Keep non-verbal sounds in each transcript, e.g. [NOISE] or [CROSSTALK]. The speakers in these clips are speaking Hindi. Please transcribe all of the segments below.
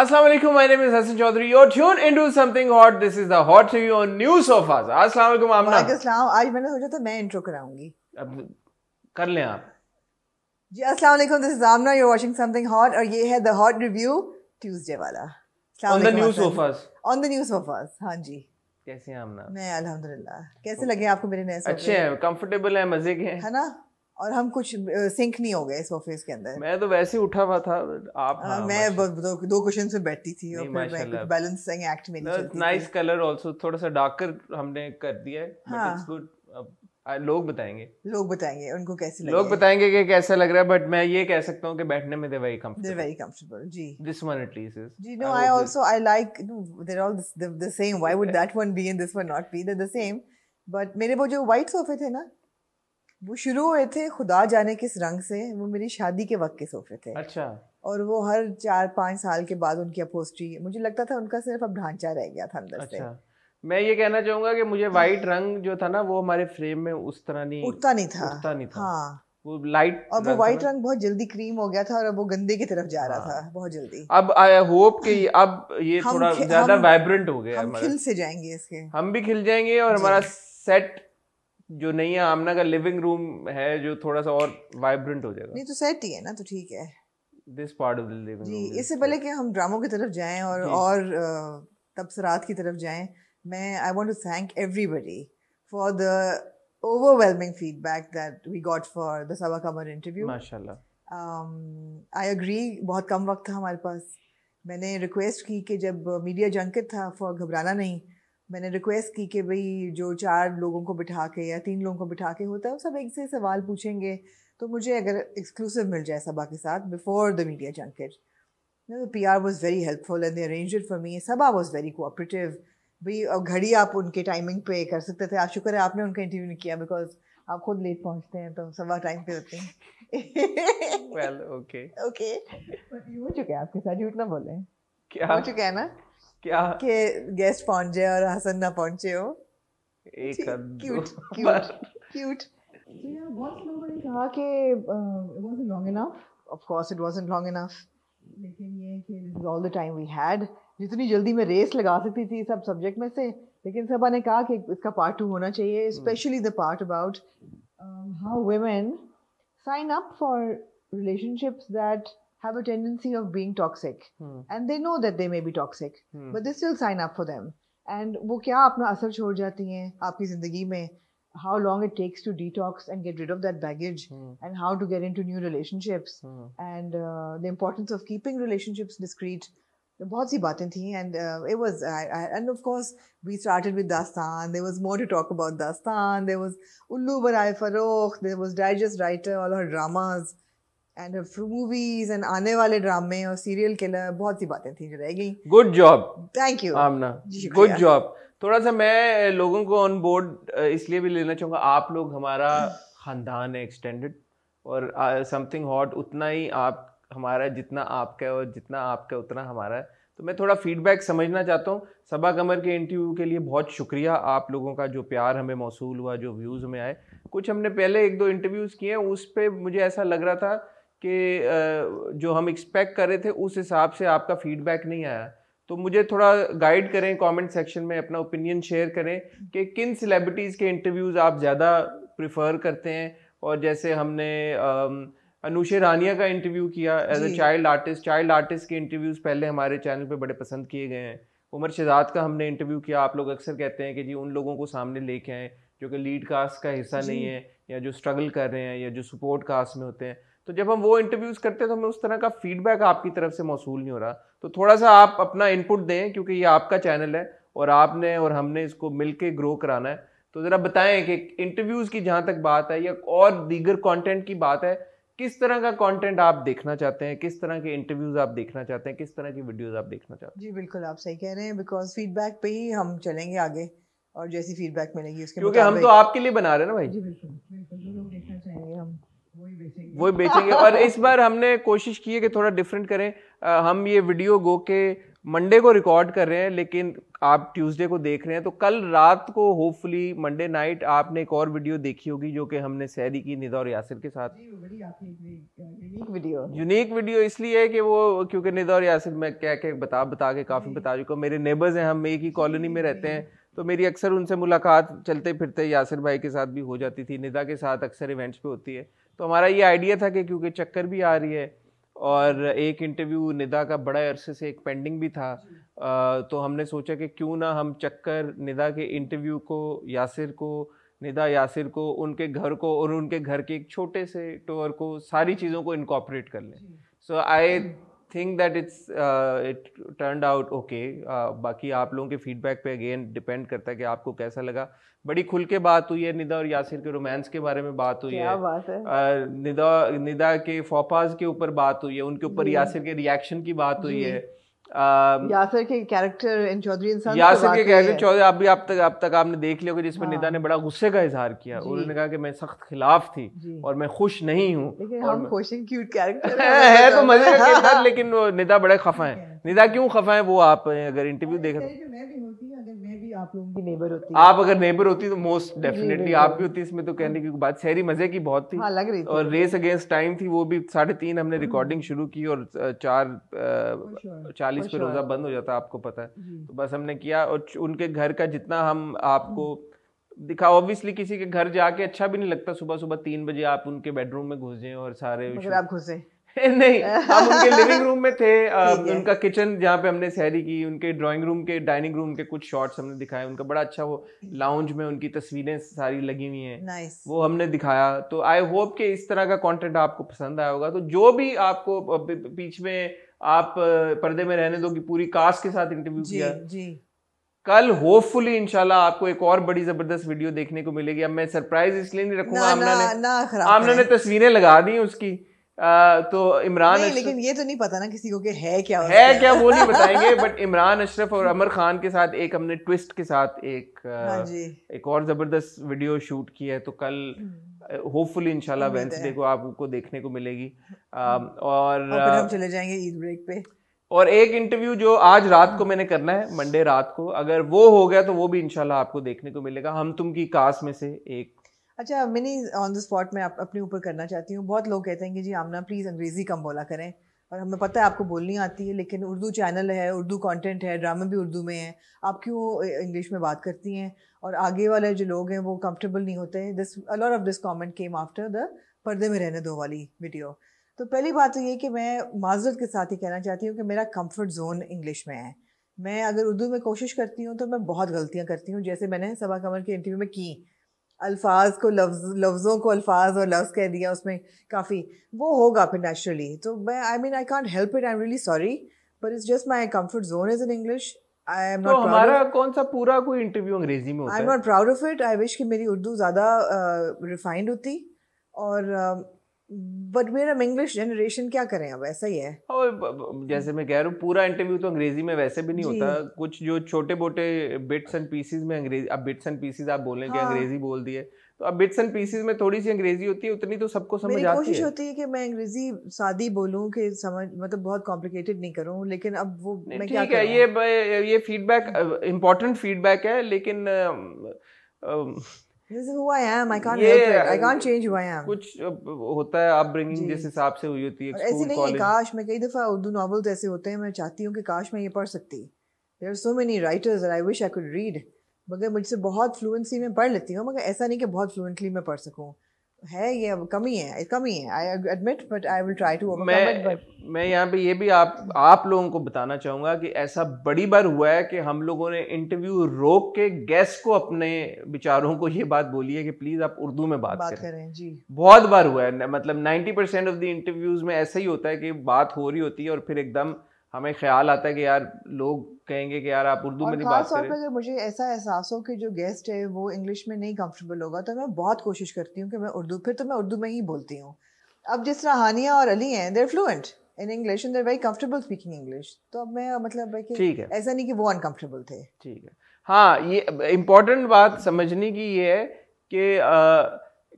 Assalamualaikum. My name is Hassan Chaudhary. You're tuned into something hot. This is the hot review on News of Us. Assalamualaikum आमना. अस्सलाम. आज मैंने सोचा था मैं इंट्रो कराऊंगी. अब कर लें आप. जी अस्सलाम वालेकुम. This is Amna. You're watching something hot और ये है the hot review Tuesday वाला. On the news of us. On the news of us. हाँ जी. कैसे हैं आमना? मैं अल्हम्दुलिल्लाह. कैसे लगे आपको मेरे नए अच्छे हैं. कंफर्टेबल हैं. मजे के हैं. है ना? और हम कुछ सिंक नहीं हो गए सोफे के अंदर मैं तो वैसे उठा हुआ था आप आ, हाँ, हाँ, मैं दो, दो क्वेश्चन से बैठती थी और फिर मैं कुछ बैलेंसिंग एक्ट में नहीं चलती नाइस कलर आल्सो थोड़ा सा डार्कर हमने कर दिया है हाँ. इट्स गुड लोग बताएंगे लोग बताएंगे उनको कैसे लोग बताएंगे कि कैसा लग रहा है बट मैं ये कह सकता हूँ कि बैठने में they very comfortable they very comfortable जी this one at least is जी no I also I like they are all the same why would that one be and this one not be the same but मेरे वो जो व्हाइट सोफे थे ना वो शुरू हुए थे खुदा जाने किस रंग से वो मेरी शादी के वक्त के सोफे थे अच्छा और वो हर चार पाँच साल के बाद उनकी अपोस्ट्री मुझे लगता था उनका सिर्फ अब ढांचा रह गया था अंदर अच्छा। से मैं ये कहना चाहूंगा कि मुझे वाइट हाँ। रंग जो था ना वो हमारे फ्रेम में उस तरह नहीं उठता नहीं था उठता नहीं था हाँ वो लाइट और वो वाइट रंग बहुत जल्दी क्रीम हो गया था और अब वो गंदे की तरफ जा रहा हाँ। था बहुत जल्दी अब आई होप कि अब ये थोड़ा ज्यादा वाइब्रेंट हो गया हम खिल से जाएंगे इसके हम भी खिल जाएंगे और हमारा सेट जो नहीं है आमना का लिविंग रूम है जो थोड़ा सा और वाइब्रेंट हो जाएगा नहीं तो सेट ही है ना तो ठीक है this part of the living room जी इससे पहले कि हम ड्रामों की तरफ जाएं और और तबसरात की तरफ जाएं मैं I want to thank everybody for the overwhelming feedback that we got for the Saba Qamar interview माशाल्लाह. Um, I agree. बहुत कम वक्त था हमारे पास मैंने रिक्वेस्ट की कि जब मीडिया जंकेट था फॉर घबराना नहीं मैंने रिक्वेस्ट की कि भाई जो चार लोगों को बिठा के या तीन लोगों को बिठा के होता है वो सब एक से सवाल पूछेंगे तो मुझे अगर एक्सक्लूसिव मिल जाए सभा के साथ before the media junket P R was very helpful and they for me Saba was very cooperative भाई घड़ी आप उनके टाइमिंग पे कर सकते थे आप शुक्र है आपने उनका इंटरव्यू नहीं किया बिकॉज आप खुद लेट पहुंचते हैं तो सबा टाइम पे होते हैं वेल ओके ओके हो चुका है आपके साथ झूठ ना बोले क्या हो चुका है ना क्या के गेस्ट पहुंच जाए और हसन ना पहुंचे हो एक क्यूट क्यूट क्यूट बहुत लोगों ने कहा कि it was long enough of course it wasn't long enough लेकिन ये कि this is all the time we had जितनी जल्दी मैं रेस लगा सकती थी सब सब्जेक्ट में से लेकिन सबा ने कहा कि इसका पार्ट टू होना चाहिए specially the part about how women sign up for relationships that have a tendency of being toxic hmm. and they know that they may be toxic hmm. but they still sign up for them and वो क्या अपना असर छोड़ जाती हैं आपकी ज़िंदगी में how long it takes to detox and get rid of that baggage hmm. and how to get into new relationships hmm. and uh, the importance of keeping relationships discreet बहुत सी बातें थी and it was end of course we started with Dastaan There was more to talk about Dastaan there was Ullu Baraye Farokht there was digest writer all her dramas and movies and आने वाले ड्रामे और सीरियल किलर बहुत सी बातें थी जो रह गई good job thank you Amna good job थोड़ा सा मैं लोगों को ऑन बोर्ड इसलिए भी लेना चाहूँगा आप लोग हमारा खानदान है एक्सटेंडेड और समथिंग uh, हॉट उतना ही आप हमारा जितना आपका है और जितना आपका उतना हमारा है तो मैं थोड़ा फीडबैक समझना चाहता हूँ सबा कमर के इंटरव्यू के लिए बहुत शुक्रिया आप लोगों का जो प्यार हमें मौसू हुआ जो व्यूज़ हमें आए कुछ हमने पहले एक दो इंटरव्यूज़ किए उस पर मुझे ऐसा लग रहा था कि जो हम एक्सपेक्ट कर रहे थे उस हिसाब से आपका फीडबैक नहीं आया तो मुझे थोड़ा गाइड करें कमेंट सेक्शन में अपना ओपिनियन शेयर करें कि किन सेलिब्रिटीज़ के इंटरव्यूज़ आप ज़्यादा प्रिफर करते हैं और जैसे हमने अनुषे रानिया का इंटरव्यू किया as a child artist child artist के इंटरव्यूज़ पहले हमारे चैनल पर बड़े पसंद किए गए हैं उमर शहजाद का हमने इंटरव्यू किया आप लोग अक्सर कहते हैं कि जी उन लोगों को सामने लेके आए जो कि लीड कास्ट का हिस्सा नहीं है या जो स्ट्रगल कर रहे हैं या जो सपोर्ट कास्ट में होते हैं तो जब हम वो इंटरव्यूज़ करते हैं तो हमें उस तरह का फीडबैक आपकी तरफ से मौसू नहीं हो रहा तो थोड़ा सा आप अपना इनपुट दें क्योंकि ये आपका चैनल है और आपने और हमने इसको मिल ग्रो कराना है तो ज़रा बताएं कि इंटरव्यूज़ की जहां तक बात है या और दीगर कंटेंट की बात है किस तरह का कंटेंट आप देखना चाहते हैं किस तरह के इंटरव्यूज आप देखना चाहते हैं किस तरह की वीडियोस आप देखना चाहते हैं जी बिल्कुल आप सही कह रहे हैं बिकॉज फीडबैक पे ही हम चलेंगे आगे और जैसी फीडबैक मिलेगी उसके क्योंकि हम तो आपके लिए बना रहे हैं ना भाई जी बिल्कुल बिल्कुल देखना चाहेंगे हम वो बेचेंगे बेचेंगे और इस बार हमने कोशिश की है कि थोड़ा डिफरेंट करें आ, हम ये वीडियो गो के मंडे को रिकॉर्ड कर रहे हैं लेकिन आप ट्यूसडे को देख रहे हैं तो कल रात को होपफुली मंडे नाइट आपने एक और वीडियो देखी होगी जो कि हमने सहरी की निदा और यासिर के साथ यूनिक वीडियो यूनिक वीडियो इसलिए है कि वो क्योंकि निदा और यासिर मैं क्या क्या बता बता के काफ़ी बता चुका मेरे नेबर्स हैं हम एक ही कॉलोनी में रहते हैं तो मेरी अक्सर उनसे मुलाकात चलते फिरते यासिर भाई के साथ भी हो जाती थी निदा के साथ अक्सर इवेंट्स पे होती है तो हमारा ये आइडिया था कि क्योंकि चक्कर भी आ रही है और एक इंटरव्यू निदा का बड़ा अरसे से एक पेंडिंग भी था आ, तो हमने सोचा कि क्यों ना हम चक्कर निदा के इंटरव्यू को यासिर को निदा यासिर को उनके घर को और उनके घर के एक छोटे से टूर को सारी चीज़ों को इनकॉपरेट कर लें so I think that it's it turned out okay बाकी आप लोगों के फीडबैक पे अगेन डिपेंड करता है कि आपको कैसा लगा बड़ी खुल के बात हुई है निदा और यासिर के रोमांस के बारे में बात हुई है, बात है? Uh, निदा निदा के फोपाज के ऊपर बात हुई है उनके ऊपर यासिर के रिएक्शन की बात हुई है Um, तो आप भी तक आपने देख लिया हाँ। निदा ने बड़ा गुस्से का इजहार किया उन्होंने कहा कि मैं सख्त खिलाफ थी और मैं खुश नहीं हूँ [LAUGHS] है तो, तो मजे [LAUGHS] लेकिन निदा बड़े खफा है निदा क्यों खफा है वो आप अगर इंटरव्यू देख रहे आप लोगों की नेबर होती आप अगर नेबर होती तो मोस्ट डेफिनेटली आप भी होती इसमें तो कहने की बात शहरी मजे की बहुत थी हाँ, लग रही थी और रेस अगेंस्ट टाइम थी वो भी साढ़े तीन हमने रिकॉर्डिंग हाँ। शुरू की और चार चालीस पे रोजा बंद हो जाता आपको पता है तो बस हमने किया और उनके घर का जितना हम आपको दिखा ऑब्वियसली किसी के घर जाके अच्छा भी नहीं लगता सुबह सुबह तीन बजे आप उनके बेडरूम में घुस जाए और सारे आप घुसे [LAUGHS] नहीं हम उनके लिविंग [LAUGHS] रूम में थे उनका किचन जहाँ पे हमने सहरी की उनके ड्राइंग रूम के डाइनिंग रूम के कुछ शॉट्स हमने दिखाए उनका बड़ा अच्छा वो लाउंज में उनकी तस्वीरें सारी लगी हुई हैं nice. वो हमने दिखाया तो आई होप कि इस तरह का कंटेंट आपको पसंद आया होगा तो जो भी आपको बीच में आप पर्दे में रहने दो कि पूरी कास्ट के साथ इंटरव्यू किया जी कल होपफुली इंशाल्लाह आपको एक और बड़ी जबरदस्त वीडियो देखने को मिलेगी अब मैं सरप्राइज इसलिए नहीं रखूंगा आमना ने तस्वीरें लगा दी उसकी तो इमरान नहीं, लेकिन ये तो नहीं पता ना किसी को कि है क्या है क्या, क्या वो नहीं बताएंगे बट [LAUGHS] इमरान अशरफ और अमर खान के साथ एक हमने ट्विस्ट के साथ एक हाँ एक और जबरदस्त वीडियो शूट की है तो कल होपफुली इनशाला वेंसडे को आपको देखने को मिलेगी हम्म। और, हम चले जाएंगे ईद ब्रेक पे और एक इंटरव्यू जो आज रात को मैंने करना है मंडे रात को अगर वो हो गया तो वो भी इनशाला आपको देखने को मिलेगा हम तुम की कास्ट में से एक अच्छा मिनी ऑन द स्पॉट में आप अपने ऊपर करना चाहती हूँ बहुत लोग कहते हैं कि जी आमना प्लीज़ अंग्रेज़ी कम बोला करें और हमें पता है आपको बोलनी आती है लेकिन उर्दू चैनल है उर्दू कंटेंट है ड्रामा भी उर्दू में है आप क्यों इंग्लिश में बात करती हैं और आगे वाले जो लोग हैं वो कंफर्टेबल नहीं होते this a lot of this comment came after the पर्दे में रहने दो वाली वीडियो तो पहली बात तो ये कि मैं माजरत के साथ ही कहना चाहती हूँ कि मेरा कम्फर्ट जोन इंग्लिश में है मैं अगर उर्दू में कोशिश करती हूँ तो मैं बहुत गलतियाँ करती हूँ जैसे मैंने सबा कमर के इंटरव्यू में की अल्फाज को लफ्ज लफ्ज़ों को अल्फाज और लफ्ज़ कह दिया उसमें काफ़ी वो होगा फिर नेचुरली तो मैं I mean I can't help it I am really sorry but it's just my comfort zone is in English I am not हमारा कौन सा पूरा कोई इंटरव्यू अंग्रेजी में होता आई am not proud of it I wish कि मेरी उर्दू ज़्यादा रिफाइंड होती और uh, बट वेर हम इंग्लिश जनरेशन क्या करें अब ऐसा ही है और हाँ, जैसे मैं कह रहा हूँ पूरा इंटरव्यू तो अंग्रेजी में वैसे भी नहीं होता कुछ जो छोटे मोटे बिट्स एंड पीसीज में अंग्रेजी अब बिट्स एंड पीसीज आप बोलें हाँ। कि अंग्रेजी बोल दिए तो अब बिट्स एंड पीसीज में थोड़ी सी अंग्रेजी होती है उतनी तो सबको समझ आती है कोशिश होती है कि मैं अंग्रेजी सादी बोलूं कि समझ मतलब बहुत कॉम्प्लिकेटेड नहीं करूं लेकिन अब वो मैं क्या है ये ये फीडबैक इम्पोर्टेंट फीडबैक है लेकिन कुछ होता है जिस हिसाब से हुई होती है और नहीं है काश मैं कई दफ़ा उर्दू नॉवेल्स ऐसे होते हैं मैं चाहती हूँ कि काश मैं ये पढ़ सकती there so many writers I wish I could read मगर मुझसे बहुत फ्लुएंसी में पढ़ लेती हूँ मगर ऐसा नहीं कि बहुत फ्लुएंटली मैं पढ़ सकूँ है ये अब कमी है कमी है I admit but I will try to मैं मैं यहाँ पे ये भी आप आप लोगों को बताना चाहूंगा कि ऐसा बड़ी बार हुआ है कि हम लोगों ने इंटरव्यू रोक के गेस्ट को अपने विचारों को ये बात बोली है कि प्लीज़ आप उर्दू में बात, बात करें।, करें जी बहुत बार हुआ है मतलब ninety percent of the interviews में ऐसा ही होता है कि बात हो रही होती है और फिर एकदम हमें ख्याल आता है कि यार लोग कहेंगे कि यार आप उर्दू में नहीं बात करें अगर मुझे ऐसा एहसास हो कि जो गेस्ट है वो इंग्लिश में नहीं कंफर्टेबल होगा तो मैं बहुत कोशिश करती हूँ कि मैं उर्दू फिर तो मैं उर्दू में ही बोलती हूँ अब जिस तरह हानिया और अली हैं they're fluent in English and they're very comfortable speaking English तो अब मैं मतलब ठीक है ऐसा नहीं कि वो अनकम्फर्टेबल थे ठीक है हाँ ये इम्पोर्टेंट बात समझने की ये है कि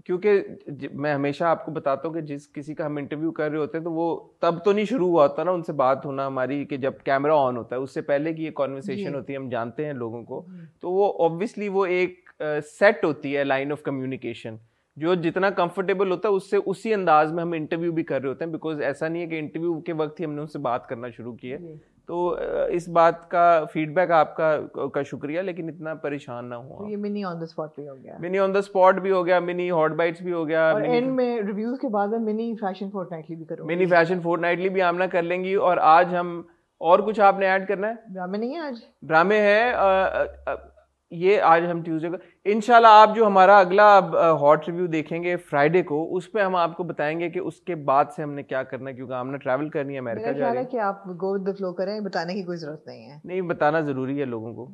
क्योंकि मैं हमेशा आपको बताता हूँ कि जिस किसी का हम इंटरव्यू कर रहे होते हैं तो वो तब तो नहीं शुरू हुआ होता ना उनसे बात होना हमारी कि जब कैमरा ऑन होता है उससे पहले की ये कॉन्वर्सेशन होती है हम जानते हैं लोगों को तो वो ऑब्वियसली वो एक सेट uh, होती है लाइन ऑफ कम्युनिकेशन जो जितना कंफर्टेबल होता है उससे उसी अंदाज में हम इंटरव्यू भी कर रहे होते हैं बिकॉज ऐसा नहीं है कि इंटरव्यू के वक्त ही हमने उनसे बात करना शुरू की है तो इस बात का फीडबैक आपका का शुक्रिया लेकिन इतना परेशान ना हुआ ये मिनी ऑन द स्पॉट भी हो गया मिनी ऑन द स्पॉट भी हो गया मिनी हॉट बाइट्स भी हो गया और एंड में रिव्यूज के बाद मिनी फैशन फोर्टनाइटली भी करो मिनी फैशन फोर्टनाइटली भी आमना कर लेंगी और आज हम और कुछ आपने ऐड करना है ड्रामे नहीं है आज ड्रामे है आ, आ, आ, ये आज हम ट्यूजडे का इनशाला आप जो हमारा अगला हॉट रिव्यू देखेंगे फ्राइडे को उस पर हम आपको बताएंगे कि उसके बाद से हमने क्या करना है क्योंकि हमने ट्रैवल करनी है अमेरिका जा रहे हैं कि आप गो विद द फ्लो करें बताने की कोई जरूरत नहीं है नहीं बताना जरूरी है लोगों को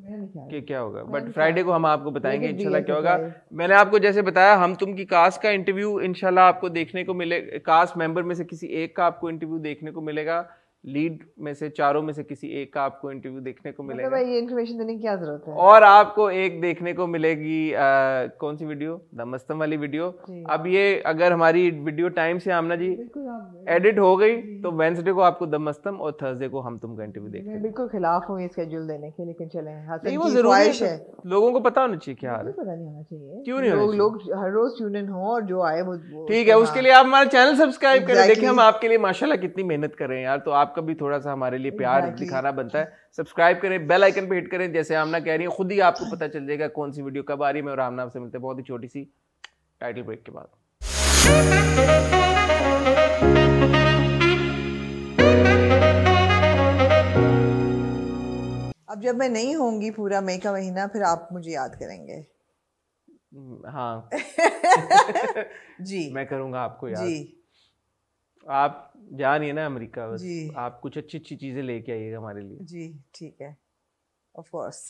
कि क्या होगा बट फ्राइडे को हम आपको बताएंगे इनशाला क्या होगा मैंने आपको जैसे बताया हम तुम की कास्ट का इंटरव्यू इनशाला आपको देखने को मिले कास्ट मेंबर में से किसी एक का आपको इंटरव्यू देखने को मिलेगा लीड में से चारों में से किसी एक का आपको इंटरव्यू देखने को मिलेगा मतलब ये इन्फॉर्मेशन देने की क्या जरूरत है और आपको एक देखने को मिलेगी आ, कौन सी वीडियो द मस्तम वाली वीडियो अब ये अगर हमारी वीडियो टाइम से आमना जी एडिट हो गई तो वेंसडे को आपको द मस्तम और थर्सडे को हम तुम का इंटरव्यू देखेंगे बिल्कुल खिलाफ हूँ स्केड्यूल देने के लेकिन चले नहीं वो जरूरी तो है लोगों को पता होना चाहिए क्या हाल पता नहीं होना चाहिए क्यों नहीं लोग हर रोज ट्यून इन हो और जो आए वो ठीक है उसके लिए आप हमारा चैनल सब्सक्राइब करें देखिए हम आपके लिए माशाल्लाह कितनी मेहनत कर रहे हैं यार तो आप आपका भी थोड़ा सा हमारे लिए प्यार दिखाना बनता है सब्सक्राइब करें बेल आइकन पे हिट करें जैसे आमना कह रही है खुद ही आपको पता चल जाएगा कौन सी वीडियो कब आ रही है और आमना आपसे मिलते हैं बहुत ही छोटी सी टाइटल ब्रेक के बाद अब जब मैं नहीं होंगी पूरा मई का महीना फिर आप मुझे याद करेंगे हम्म, हाँ [LAUGHS] जी [LAUGHS] मैं करूँगा आपको याद जी आप जा रही है ना अमेरिका बस आप कुछ अच्छी अच्छी चीजें लेके आइएगा हमारे लिए जी ठीक है of course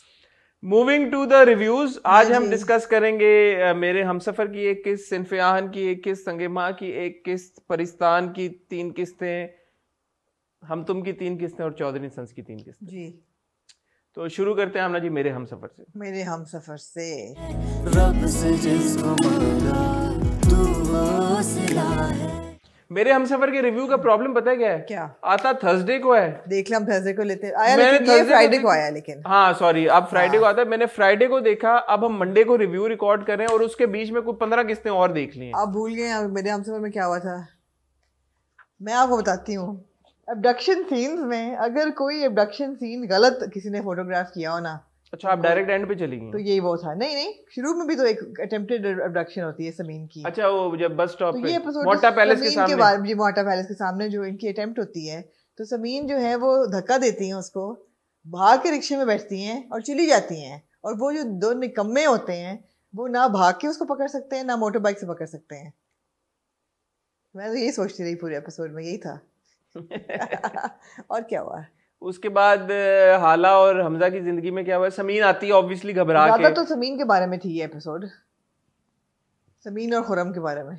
moving to the reviews आज हम डिस्कस करेंगे मेरे हम सफर की एक किस्त सिनफियान की एक किस्त संगे माँ की एक किस्त परिस्तान की तीन किस्तें हम तुम की तीन किस्तें और चौधरी संस की तीन किस्तें जी तो शुरू करते हैं हमला जी मेरे हम सफर से मेरे हम सफर से रब से जिसको मांगा तू वासला है मेरे हम सफर के रिव्यू का प्रॉब्लम पता है क्या है क्या आता थर्सडे को है देख लिया हम थर्सडे को लेते आया मैंने लेकिन फ्राइडे को, को आया लेकिन हाँ सॉरी अब फ्राइडे हाँ। को आता है मैंने फ्राइडे को देखा अब हम मंडे को रिव्यू रिकॉर्ड कर रहे हैं और उसके बीच में कुछ पंद्रह किस्तें और देख ली आप भूल गए मेरे हम सफर में क्या हुआ था मैं आपको बताती हूँ एबडक्शन सीन्स में अगर कोई एबडक्शन सीन गलत किसी ने फोटोग्राफ किया हो ना अच्छा आप डायरेक्ट एंड पे चली गई तो यही वो था नहीं नहीं शुरू में भी तो एक अटेम्प्टेड अबडक्शन होती है समीन की अच्छा वो जब बस स्टॉप तो पे तो मोटा पैलेस के सामने के जी मोटा पैलेस के सामने जो इनकी अटेम्प्ट होती है तो समीन जो है वो धक्का देती हैं उसको भाग के रिक्शे में बैठती हैं और चली जाती हैं और वो जो दो निकम्मे होते हैं वो ना भाग के उसको पकड़ सकते हैं ना मोटर बाइक से पकड़ सकते हैं मैं तो यही सोचती रही पूरे एपिसोड में यही था [LAUGHS] [LAUGHS] और क्या हुआ उसके बाद हाला और हमजा की जिंदगी में क्या हुआ समीन आती है ऑब्वियसली घबरा के तो समीन के बारे में थी ये एपिसोड समीन और खुरम के बारे में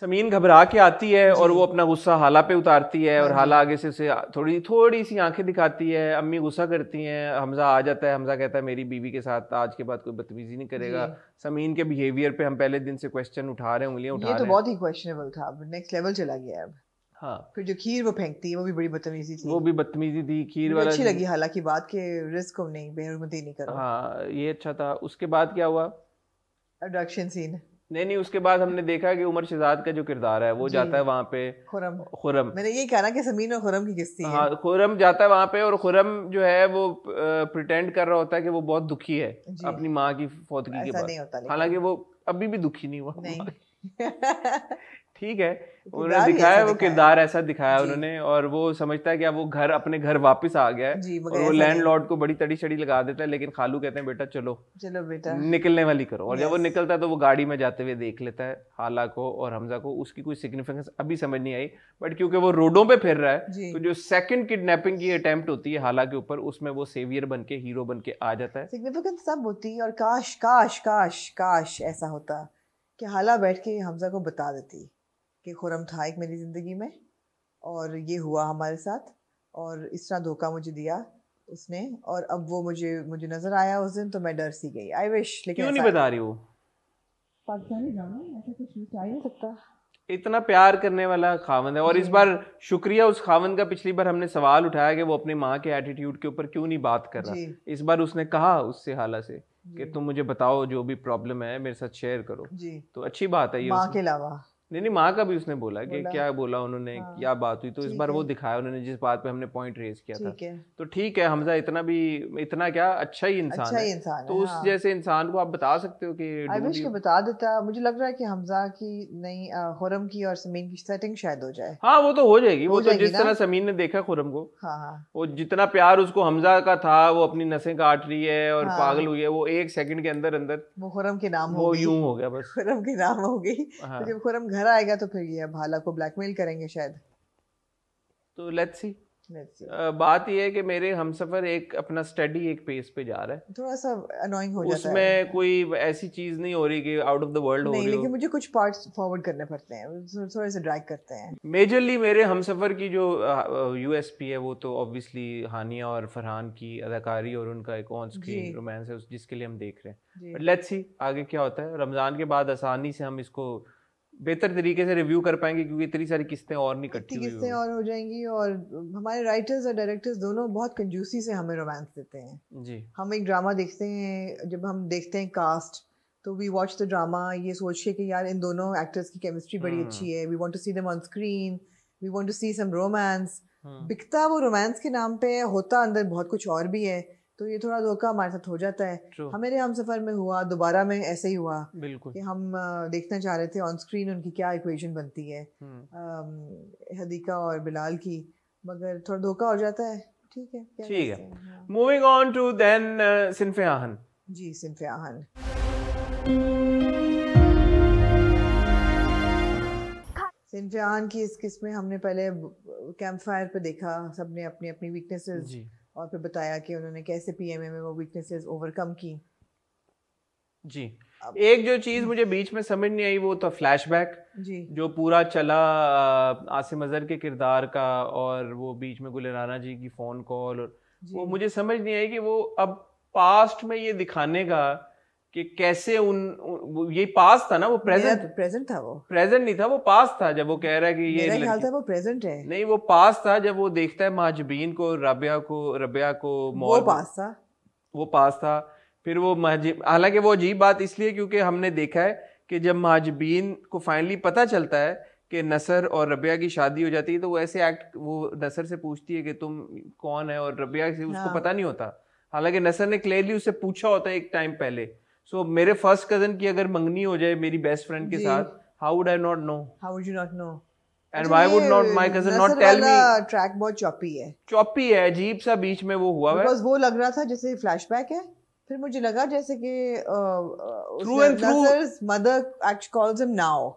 समीन घबरा के आती है और वो अपना गुस्सा हाला पे उतारती है और हाँ हाला आगे से उसे थोड़ी थोड़ी सी आंखें दिखाती है अम्मी गुस्सा करती हैं हमजा आ जाता है हमजा कहता है मेरी बीवी के साथ आज के बाद कोई बदतमीजी नहीं करेगा समीन के बिहेवियर पे हम पहले दिन से क्वेश्चन उठा रहे हैं उंगलियां उठा तो रहे हैं तो बहुत ही क्वेश्चनेबल था अब नेक्स्ट लेवल चला गया है अब हाँ फिर जो खीर वो फेंकती है वो भी बड़ी बदतमीजी थी वो भी बदतमीजी थी खीर वाला अच्छी लगी हालांकि बात के रिस्क को नहीं बेहरमती नहीं करो हाँ ये अच्छा था उसके बाद क्या हुआ अट्रैक्शन सीन नहीं नहीं उसके बाद हमने देखा कि उमर शहजाद का जो किरदार है वो जाता है वहाँ पे खुरम खुरम मैंने ये कहा ना कि समीन और खुरम की किस्ती हाँ खुरम जाता है वहाँ पे और खुरम जो है वो प्रिटेंड कर रहा होता है कि वो बहुत दुखी है अपनी माँ की फौतगी के बाद हालांकि वो अभी भी दुखी नहीं हुआ [LAUGHS] [LAUGHS] ठीक है उन्होंने दिखाया वो किरदार ऐसा दिखाया उन्होंने और वो समझता है कि अब वो घर अपने घर वापस आ गया है और वो लैंड लॉर्ड को बड़ी तड़ी शड़ी लगा देता है लेकिन खालू कहते हैं बेटा चलो चलो बेटा निकलने वाली करो और जब वो निकलता है तो वो गाड़ी में जाते हुए देख लेता है हाला को और हमजा को उसकी कोई सिग्निफिकेंस अभी समझ नहीं आई बट क्योंकि वो रोडों पे फिर रहा है तो जो सेकंड किडनेपिंग की अटेम्प्ट होती है हाला के ऊपर उसमें वो सेवियर बन के हीरो बन के आ जाता है सिग्निफिकेंस सब होती है और काश काश काश काश ऐसा होता कि हाला बैठ के हमजा को बता देती कि खुरम था एक मेरी ज़िंदगी में और ये हुआ हमारे साथ और इस तरह धोखा मुझे दिया उसने और अब वो मुझे मुझे नजर आया उस दिन तो मैं डर सी गई आई विश लेकिन क्यों नहीं बता रही वो पाकिस्तानी नहीं सकता इतना प्यार करने वाला खावन है और इस बार शुक्रिया उस खावन का पिछली बार हमने सवाल उठाया कि वो अपनी माँ के एटीट्यूड के ऊपर क्यों नहीं बात कर रहा इस बार उसने कहा उससे हाला से कि तुम मुझे बताओ जो भी प्रॉब्लम है मेरे साथ शेयर करो जी तो अच्छी बात है ये माँ के अलावा नहीं नहीं माँ का भी उसने बोला कि क्या बोला उन्होंने हाँ, क्या बात हुई तो इस बार वो दिखाया उन्होंने जिस बात पे हमने पॉइंट रेज किया था तो ठीक है हमजा इतना भी इतना क्या अच्छा ही इंसान अच्छा है, इंसान तो है, उस हाँ। जैसे इंसान को आप बता सकते हो कि आई के बता देता मुझे लग रहा है कि हमजा की नहीं खुरम की और समीन की सेटिंग शायद हो जाए हाँ वो तो हो जाएगी वो तो जिस तरह समीन ने देखा खुरम को हाँ, हाँ। वो जितना प्यार उसको हमजा का था वो अपनी नशे काट रही है और हाँ। पागल हुई है वो एक सेकंड के अंदर अंदर वो खुरम के नाम वो यूं हो गया बस खुरम के नाम हो गई खुरम घर आएगा तो फिर ये भाला को ब्लैकमेल करेंगे शायद तो लेट्स सी लेट्स सी बात ये है कि मेरे हमसफर एक अपना स्टडी एक पेस पे जा रहा है थोड़ा सा अनोइंग हो जाता है उसमें कोई ऐसी चीज नहीं हो रही कि आउट ऑफ द वर्ल्ड हो रही नहीं लेकिन मुझे कुछ पार्ट्स फॉरवर्ड करने पड़ते हैं थोड़े से ड्रैग करते हैं मेजरली मेरे हमसफर की जो यूएसपी है वो तो ऑब्वियसली हानिया और फरहान की अदाकारी और उनका एक ऑन स्क्रीन रोमांस है जिसके लिए हम देख रहे हैं लेट्स सी आगे क्या होता है रमजान के बाद आसानी से हम इसको बेहतर तरीके से रिव्यू कर पाएंगे क्योंकि इतनी सारी किस्तें और नहीं कटती किस्तें और हो जाएंगी और हमारे राइटर्स और डायरेक्टर्स दोनों बहुत कंजूसी से हमें रोमांस देते हैं जी हम एक ड्रामा देखते हैं जब हम देखते हैं कास्ट तो वी वॉच द ड्रामा ये सोच के कि यार इन दोनों एक्टर्स की केमिस्ट्री बड़ी हम्म। अच्छी है वी वॉन्ट टू सी दम on screen we want to see some romance बिकता वो रोमांस के नाम पे होता अंदर बहुत कुछ और भी है तो ये थोड़ा धोखा हमारे साथ हो जाता है True. हमारे हम सफर में हुआ दोबारा में ऐसे ही हुआ बिल्कुल कि हम देखना चाह रहे थे ऑन स्क्रीन उनकी क्या इक्वेशन बनती है हम्म। हदीका और बिलाल की मगर थोड़ा धोखा हो जाता है ठीक है ठीक है moving on to then Sinf Aahan ji Sinf Aahan Sinf Aahan की इस किस्म में हमने पहले कैंप फायर पर देखा सबने अपनी अपनी वीकनेसेस और फिर बताया कि उन्होंने कैसे पीएमए में वो वीकनेसेस ओवरकम की जी एक जो चीज मुझे बीच में समझ नहीं आई वो था तो फ्लैशबैक जी जो पूरा चला आसिम अजहर के किरदार का और वो बीच में गुले राना जी की फोन कॉल और वो मुझे समझ नहीं आई कि वो अब पास्ट में ये दिखाने का कि कैसे उन ये पास था ना वो प्रेजेंट प्रेजेंट तो था वो प्रेजेंट नहीं था वो पास था जब वो कह रहा है कि ये ख्याल था वो प्रेजेंट है नहीं वो पास था जब वो देखता है महाजबीन को रबिया को रबिया को वो पास था वो पास था फिर वो महजीब हालांकि वो अजीब बात इसलिए क्योंकि हमने देखा है कि जब महाजबीन को फाइनली पता चलता है कि नसर और रबिया की शादी हो जाती है तो वो ऐसे एक्ट वो नसर से पूछती है कि तुम कौन है और रबिया से उसको हाँ। पता नहीं होता हालांकि नसर ने क्लियरली उससे पूछा होता है एक टाइम पहले सो so, मेरे फर्स्ट कजन की अगर मंगनी हो जाए मेरी बेस्ट फ्रेंड के साथ how would I not know how would you not know and why would not my cousin not tell me track बहुत चॉपी है चॉपी है अजीब सा बीच में वो हुआ बिकॉज़ वो लग रहा था जैसे फ्लैशबैक है फिर मुझे लगा जैसे कि through and through mother actually calls him now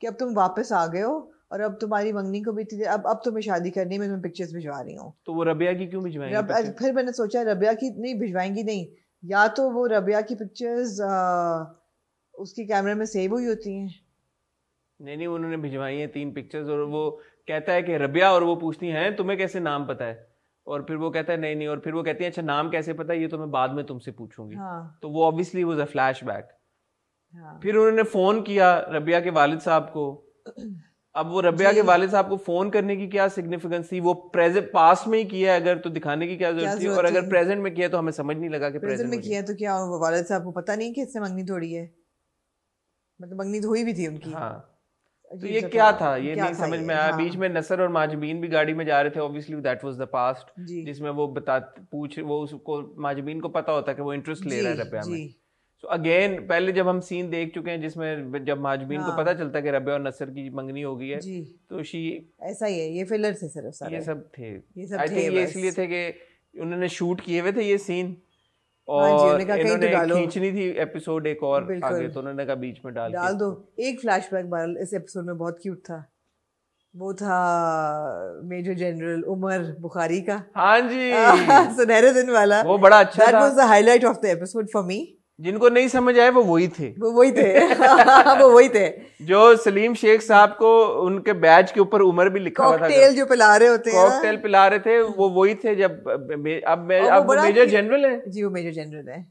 कि अब तुम वापस आ गए हो और अब तुम्हारी मंगनी को भी इतनी अब अब तुम्हें शादी करनी है मैं तुम्हें पिक्चर्स भिजवा रही हूँ तो वो रबिया की क्यों भिजवाएंगी फिर मैंने सोचा रबिया की नहीं भिजवाएंगी नहीं या तो वो रबिया की पिक्चर्स उसके कैमरे में सेव हुई होती हैं नहीं नहीं उन्होंने भिजवाई हैं तीन पिक्चर्स और वो कहता है कि रबिया और वो पूछती हैं तुम्हें कैसे नाम पता है और फिर वो कहता है नहीं नहीं और फिर वो कहती है अच्छा नाम कैसे पता है ये तो मैं बाद में तुमसे पूछूंगी हाँ। तो वो obviously was a flashback फिर उन्होंने फोन किया रबिया के वालिद साहब को अब वो रबिया के वाले साहब को फोन करने की क्या सिग्निफिकेंस थी वो प्रेजेंट पास में ही किया है अगर तो दिखाने की क्या जरूरत थी और अगर प्रेजेंट में किया तो हमें समझ नहीं लगा कि प्रेजेंट में किया तो क्या वो वाले साहब को पता नहीं कि इससे मंगनी थोड़ी है मतलब मंगनी तो हुई भी थी उनकी हाँ तो ये क्या था ये क्या नहीं समझ में आया हाँ। बीच में नसर और माजबीन भी गाड़ी में जा रहे थे obviously that was the past जिसमें वो बता पूछ वो उसको माजबीन को पता होता है कि वो इंटरेस्ट ले रहा है रुपया में तो अगेन पहले जब हम सीन देख चुके हैं जिसमें जब माजबीन हाँ। को पता चलता है कि रबे और नसर की मंगनी हो गई है तो शी ऐसा ही है ये फिलर थे सर ये सब थे ये सब ये इसलिए थे कि उन्होंने शूट किए हुए थे ये सीन हाँ और तो इन्होंने खींचनी थी एपिसोड एक और आगे तो उन्होंने कहा बीच में डाल डाल दो एक फ्लैशबैक बहरहाल इस एपिसोड में बहुत क्यूट था वो था मेजर जनरल उमर बुखारी का हाँ जी [LAUGHS] सुनहरे दिन वाला वो बड़ा अच्छा था that was the highlight of the episode for me जिनको नहीं समझ आए वो वही थे वो वही थे [LAUGHS] वो वही थे जो सलीम शेख साहब को उनके बैच के ऊपर उम्र भी लिखा हुआ था कॉकटेल जो पिला रहे होते हैं कॉकटेल पिला रहे थे वो वही थे जब अब अब वो मेजर जनरल है जी वो मेजर जनरल है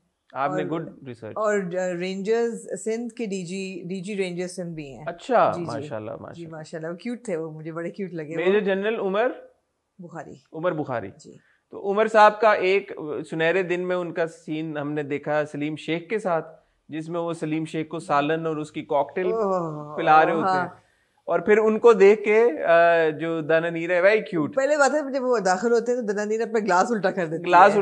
आपने गुड रिसर्च और रेंजर्स सिंध uh, के डीजी डीजी रेंजर्स सिंध भी हैं अच्छा माशाल्लाह माशाल्लाह जी माशाल्लाह क्यूट थे वो मुझे बड़े क्यूट लगे मेजर जनरल उमर बुखारी उमर बुखारी जी तो उमर साहब का एक सुनहरे दिन में उनका सीन हमने देखा सलीम शेख के साथ जिसमें वो सलीम शेख को सालन और उसकी कॉकटेल पिला रहे होते हाँ। हैं और फिर उनको देख के जो दाना नीरा है वेरी क्यूट पहले बात है जब वो दाखिल होते हैं तो दाना नीरा अपना ग्लास उल्टा कर देती ग्लास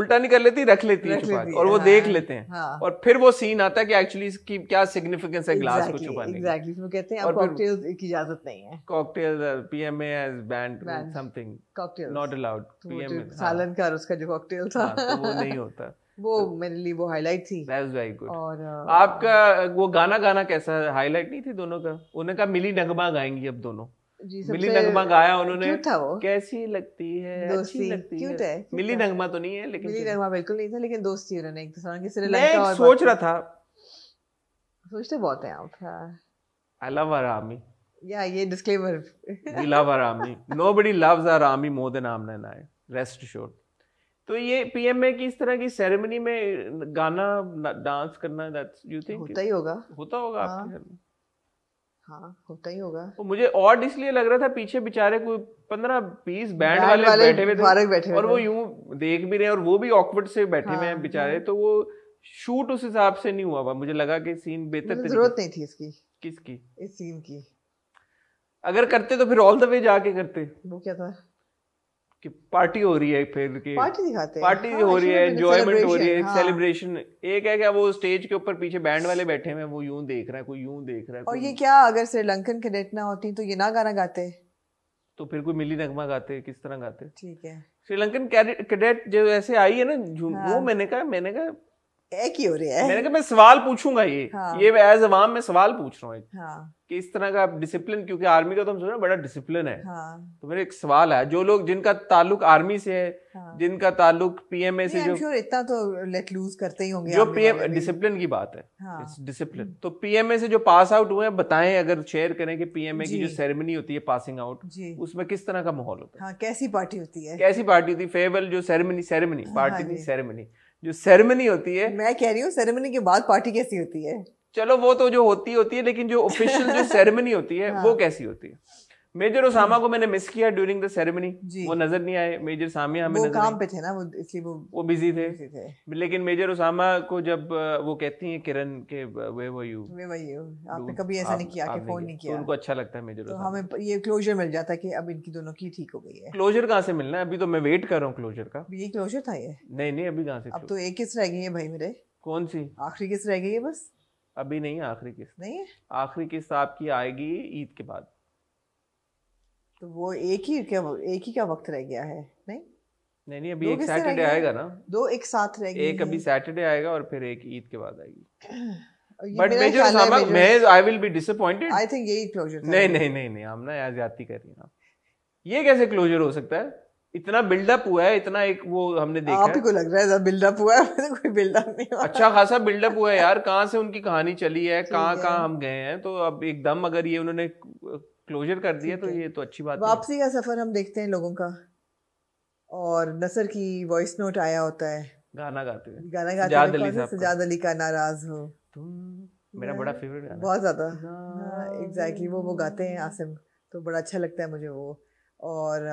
उल्टा नहीं कर लेती रख लेती रख है लेती और वो हाँ, देख लेते हैं हाँ। और फिर वो सीन आता है कि एक्चुअली इसकी क्या सिग्निफिकेंस है ग्लास को छुपाने एग्जैक्टली वो कहते हैं की इजाजत नहीं है cocktail PMA has banned something not allowed PMA सालन का उसका जो कॉकटेल था हाँ, तो वो नहीं होता [LAUGHS] वो तो मेरे लिए वो हाईलाइट थी दैट वाज वेरी गुड और uh, आपका वो गाना गाना कैसा हाईलाइट नहीं थी दोनों का उन्होंने कहा मिली नगमा गाएंगी अब दोनों जी मिली नगमा गाया उन्होंने क्यूट था वो कैसी लगती है दोस्ती लगती क्यूट है, है मिली नगमा तो नहीं है लेकिन मिली नगमा बिल्कुल नहीं था लेकिन दोस्ती उन्होंने एक दूसरे की श्रीलंका और सोच रहा था सोचते बहुत है आप आई लव आर्मी या ये disclaimer we love army nobody loves army more than Amna and I rest sure तो ये पीएमए की इस तरह की सेरेमनी में गाना डांस करना दैट्स यू थिंक होता ही होगा होता होगा हाँ, आपके घर में हाँ होता ही होगा तो मुझे और इसलिए लग रहा था पीछे बेचारे कोई पंद्रह बीस बैंड वाले, वाले बैठे हुए थे बैठे और वो यूं देख भी रहे और वो भी ऑकवर्ड से बैठे हुए हैं हाँ, बेचारे हाँ। तो वो शूट उस हिसाब से नहीं हुआ मुझे लगा कि सीन बेहतर जरूरत नहीं थी इसकी किसकी इस सीन की अगर करते तो फिर ऑल द वे जाके करते वो क्या था कि पार्टी हो रही है फिर की पार्टी दिखाते हैं पार्टी हाँ, हो रही है एंजॉयमेंट हो रही है हाँ। सेलिब्रेशन एक है क्या वो स्टेज के ऊपर पीछे बैंड वाले बैठे हैं वो यूं देख रहा है कोई यूं देख रहा है और ये क्या अगर श्रीलंकन के कैडेट ना होती तो ये ना गाना गाते तो फिर कोई मिली नगमा गाते किस तरह गाते ठीक है श्रीलंकन कैडेट जो ऐसे आई है ना हाँ। वो मैंने कहा मैंने कहा हो है मैंने कहा मैं सवाल पूछूंगा ये हाँ। ये एज अवाम सवाल पूछ रहा हूँ हाँ। कि इस तरह का डिसिप्लिन क्योंकि आर्मी का तो हम सुन रहे बड़ा डिसिप्लिन है हाँ। तो मेरा एक सवाल है जो लोग जिनका ताल्लुक आर्मी से है हाँ। जिनका ताल्लुक पीएमए से जो sure इतना तो लेट लूज करते ही होंगे जो पीएम डिसिप्लिन की बात है डिसिप्लिन हाँ। तो पीएमए से जो पास आउट हुए हैं बताएं अगर शेयर करें कि पीएमए की जो सेरेमनी होती है पासिंग आउट उसमें किस तरह का माहौल होता है हाँ, कैसी पार्टी होती है कैसी पार्टी होती है फेयरवेल जो सेरेमनी सेरेमनी पार्टी सेरेमनी जो सेरेमनी होती है मैं कह रही हूँ सेरेमनी के बाद पार्टी कैसी होती है चलो वो तो जो होती होती है लेकिन जो ऑफिशियल जो सेरेमनी [LAUGHS] होती है हाँ। वो कैसी होती है मेजर ओसामा हम्म। को मैंने मिस किया ड्यूरिंग द सेरेमनी वो नजर नहीं आए मेजर सामिया हमें वो नजर काम पे थे ना वो इसलिए वो वो बिजी थे, थे लेकिन मेजर ओसामा को जब वो कहती हैं किरण के वे were you way were you आपने कभी ऐसा आप, नहीं किया कि फोन नहीं तो किया तो उनको अच्छा लगता है मेजर तो हमें ये क्लोजर मिल जाता है कि अब इनकी दोनों की ठीक हो गई है क्लोजर कहाँ से मिलना है अभी तो मैं वेट कर रहा हूँ क्लोजर का ये क्लोजर था ये नहीं नहीं अभी कहाँ से अब तो एक किस रह गई है भाई मेरे कौन सी आखिरी किस्त रह गई है बस अभी नहीं आखिरी किस्त नहीं आखिरी किस्त आपकी आएगी ईद के बाद तो वो एक ही क्या एक ही क्या वक्त रह गया है नहीं नहीं नहीं अभी एक सैटरडे आएगा ना दो एक साथ रहेगी एक अभी सैटरडे आएगा और फिर एक ईद के बाद आएगी बट मेजर सामा मैं I will be disappointed I think यही क्लोजर नहीं नहीं नहीं नहीं हम ना ज्यादती कर रही हैं हाँ। ये कैसे क्लोजर हो सकता है इतना बिल्डअप हुआ है इतना एक वो हमने देखा आप ही को लग रहा है बिल्डअप हुआ है तो कोई बिल्डअप नहीं हुआ अच्छा खासा बिल्डअप हुआ है यार कहाँ से उनकी कहानी चली है कहाँ कहाँ हम गए हैं तो अब एकदम अगर ये उन्होंने क्लोजर कर दिया तो ये तो अच्छी बात वापसी का सफ़र हम देखते हैं लोगों का और नसर की वॉइस नोट आया होता है गाना गाते हुए गाना गाते अली हुए सजाद अली का नाराज हो मेरा बड़ा फेवरेट गाना बहुत ज़्यादा एग्जैक्टली हाँ, वो वो गाते हैं आसिम तो बड़ा अच्छा लगता है मुझे वो और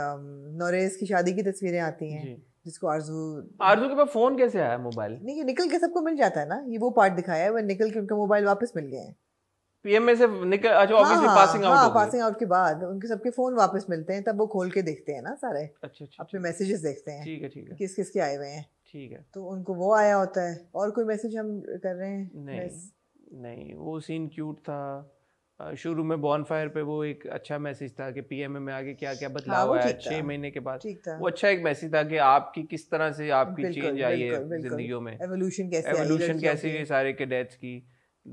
नौरेज की शादी की तस्वीरें आती हैं जिसको आरजू आरजू के पास फ़ोन कैसे आया मोबाइल नहीं ये निकल के सबको मिल जाता है ना ये वो पार्ट दिखाया है वो निकल के उनका मोबाइल वापस मिल गया है पीएमए से निकल अच्छा ऑब्वियसली हाँ, पासिंग आउट हाँ, पासिंग आउट के बाद उनके सबके फोन वापस मिलते हैं तब वो खोल के देखते हैं ना सारे अच्छा अच्छा अपने मैसेजेस देखते हैं ठीक है ठीक है किस किस के आए हुए हैं ठीक है तो उनको वो आया होता है और कोई मैसेज हम कर रहे हैं नहीं नहीं वो सीन क्यूट था शुरू में बॉन फायर पे वो एक अच्छा मैसेज था कि पीएमए में आगे क्या क्या हाँ, बदलाव हाँ, आया छह महीने के बाद वो अच्छा एक मैसेज था कि आपकी किस तरह से आपकी चेंज आई है जिंदगी में एवोल्यूशन कैसे एवोल्यूशन कैसे सारे के डेथ्स की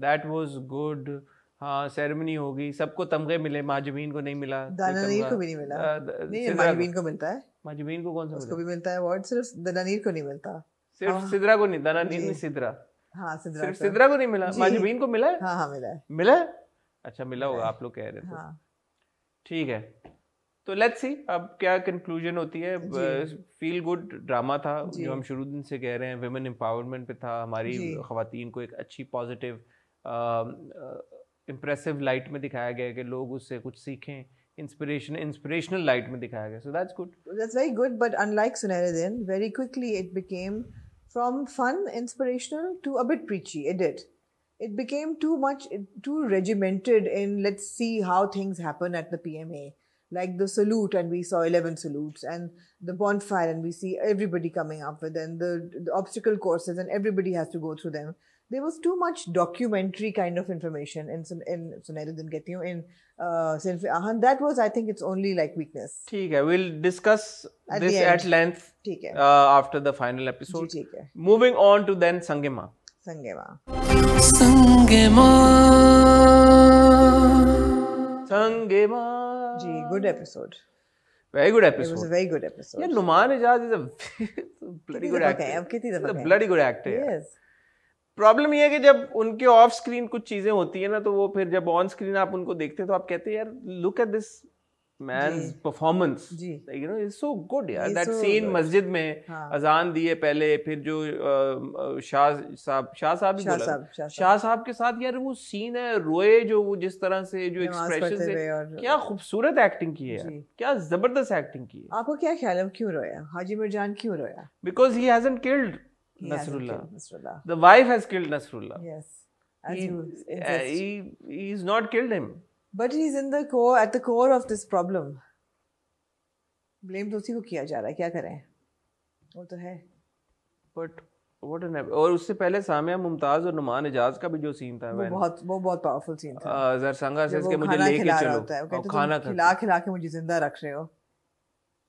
दैट वाज गुड हाँ सेरेमनी होगी सबको तमगे मिले माजमीन को नहीं मिला दनानीर को भी नहीं मिला नहीं माजमीन को मिलता है माजमीन को कौन सा उसको भी मिलता है अवार्ड सिर्फ दनानीर को नहीं मिलता सिर्फ हाँ, सिद्रा को नहीं दनानीर नहीं सिद्रा हाँ सिद्रा सिर्फ सिद्रा को नहीं मिला माजमीन को मिला है हाँ हाँ मिला है मिला अच्छा मिला होगा आप लोग कह रहे थे हाँ। ठीक है तो लेट्स सी अब क्या कंक्लूजन होती है फील गुड ड्रामा था जो हम शुरू दिन से कह रहे हैं वेमेन एम्पावरमेंट पे था हमारी खातन को एक अच्छी पॉजिटिव Impressive light. में दिखाया गया कि लोग उससे कुछ सीखें inspiration inspirational light mein dikhaya gaya so that's good that's very good but unlike sunaridin very quickly it became from fun inspirational to a bit preachy it did it became too much too regimented in let's see how things happen at the pma like the salute and we saw 11 salutes and the bonfire and we see everybody coming up with and the obstacle courses and everybody has to go through them there was too much documentary kind of information in in get you. in uh, Ahan. That was, I think, it's only like weakness. ठीक है, we'll discuss at this at length. Uh, after the final episode. ठीक है. Moving on to then Sangema. Sangema. Sangema. Sangema. Ji, good episode. Very good episode. It was a very good episode. Yeah, Numan Ijaz is a [LAUGHS] bloody good actor. Okay, अब कितनी दफा? Bloody good actor. Yes. Yeah. Problem यह है कि जब उनके ऑफ स्क्रीन कुछ चीजें होती है ना तो वो फिर जब ऑन स्क्रीन आप उनको देखते हैं तो आप कहते हैं यार look at this man performance you know is so good यार दैट सीन मस्जिद में हाँ. अजान दिए पहले फिर जो शाह साहब शाह साहब शाह साहब के साथ यार वो सीन है रोए जो वो जिस तरह से जो एक्सप्रेशन से क्या खूबसूरत एक्टिंग की है क्या जबरदस्त एक्टिंग की है आपको क्या ख्याल है क्यों रोया हाजी मिर्जान क्यों रोया because he hasn't killed Nasrullah. Nasrullah. The wife has killed Nasrullah. Yes. As he, you uh, he, he's not killed him. But he's in the core, at the core of this problem. Blame तो उसी को किया जा रहा है क्या करें वो तो है बट वट एन और उससे पहले सामिया मुमताज और नुमान एजाज का भी जो सीन था वो बहुत वो बहुत पावरफुल सीन था जर संगा से इसके मुझे लेके चलो होता है, खाना खिला खिला के मुझे जिंदा रख रहे हो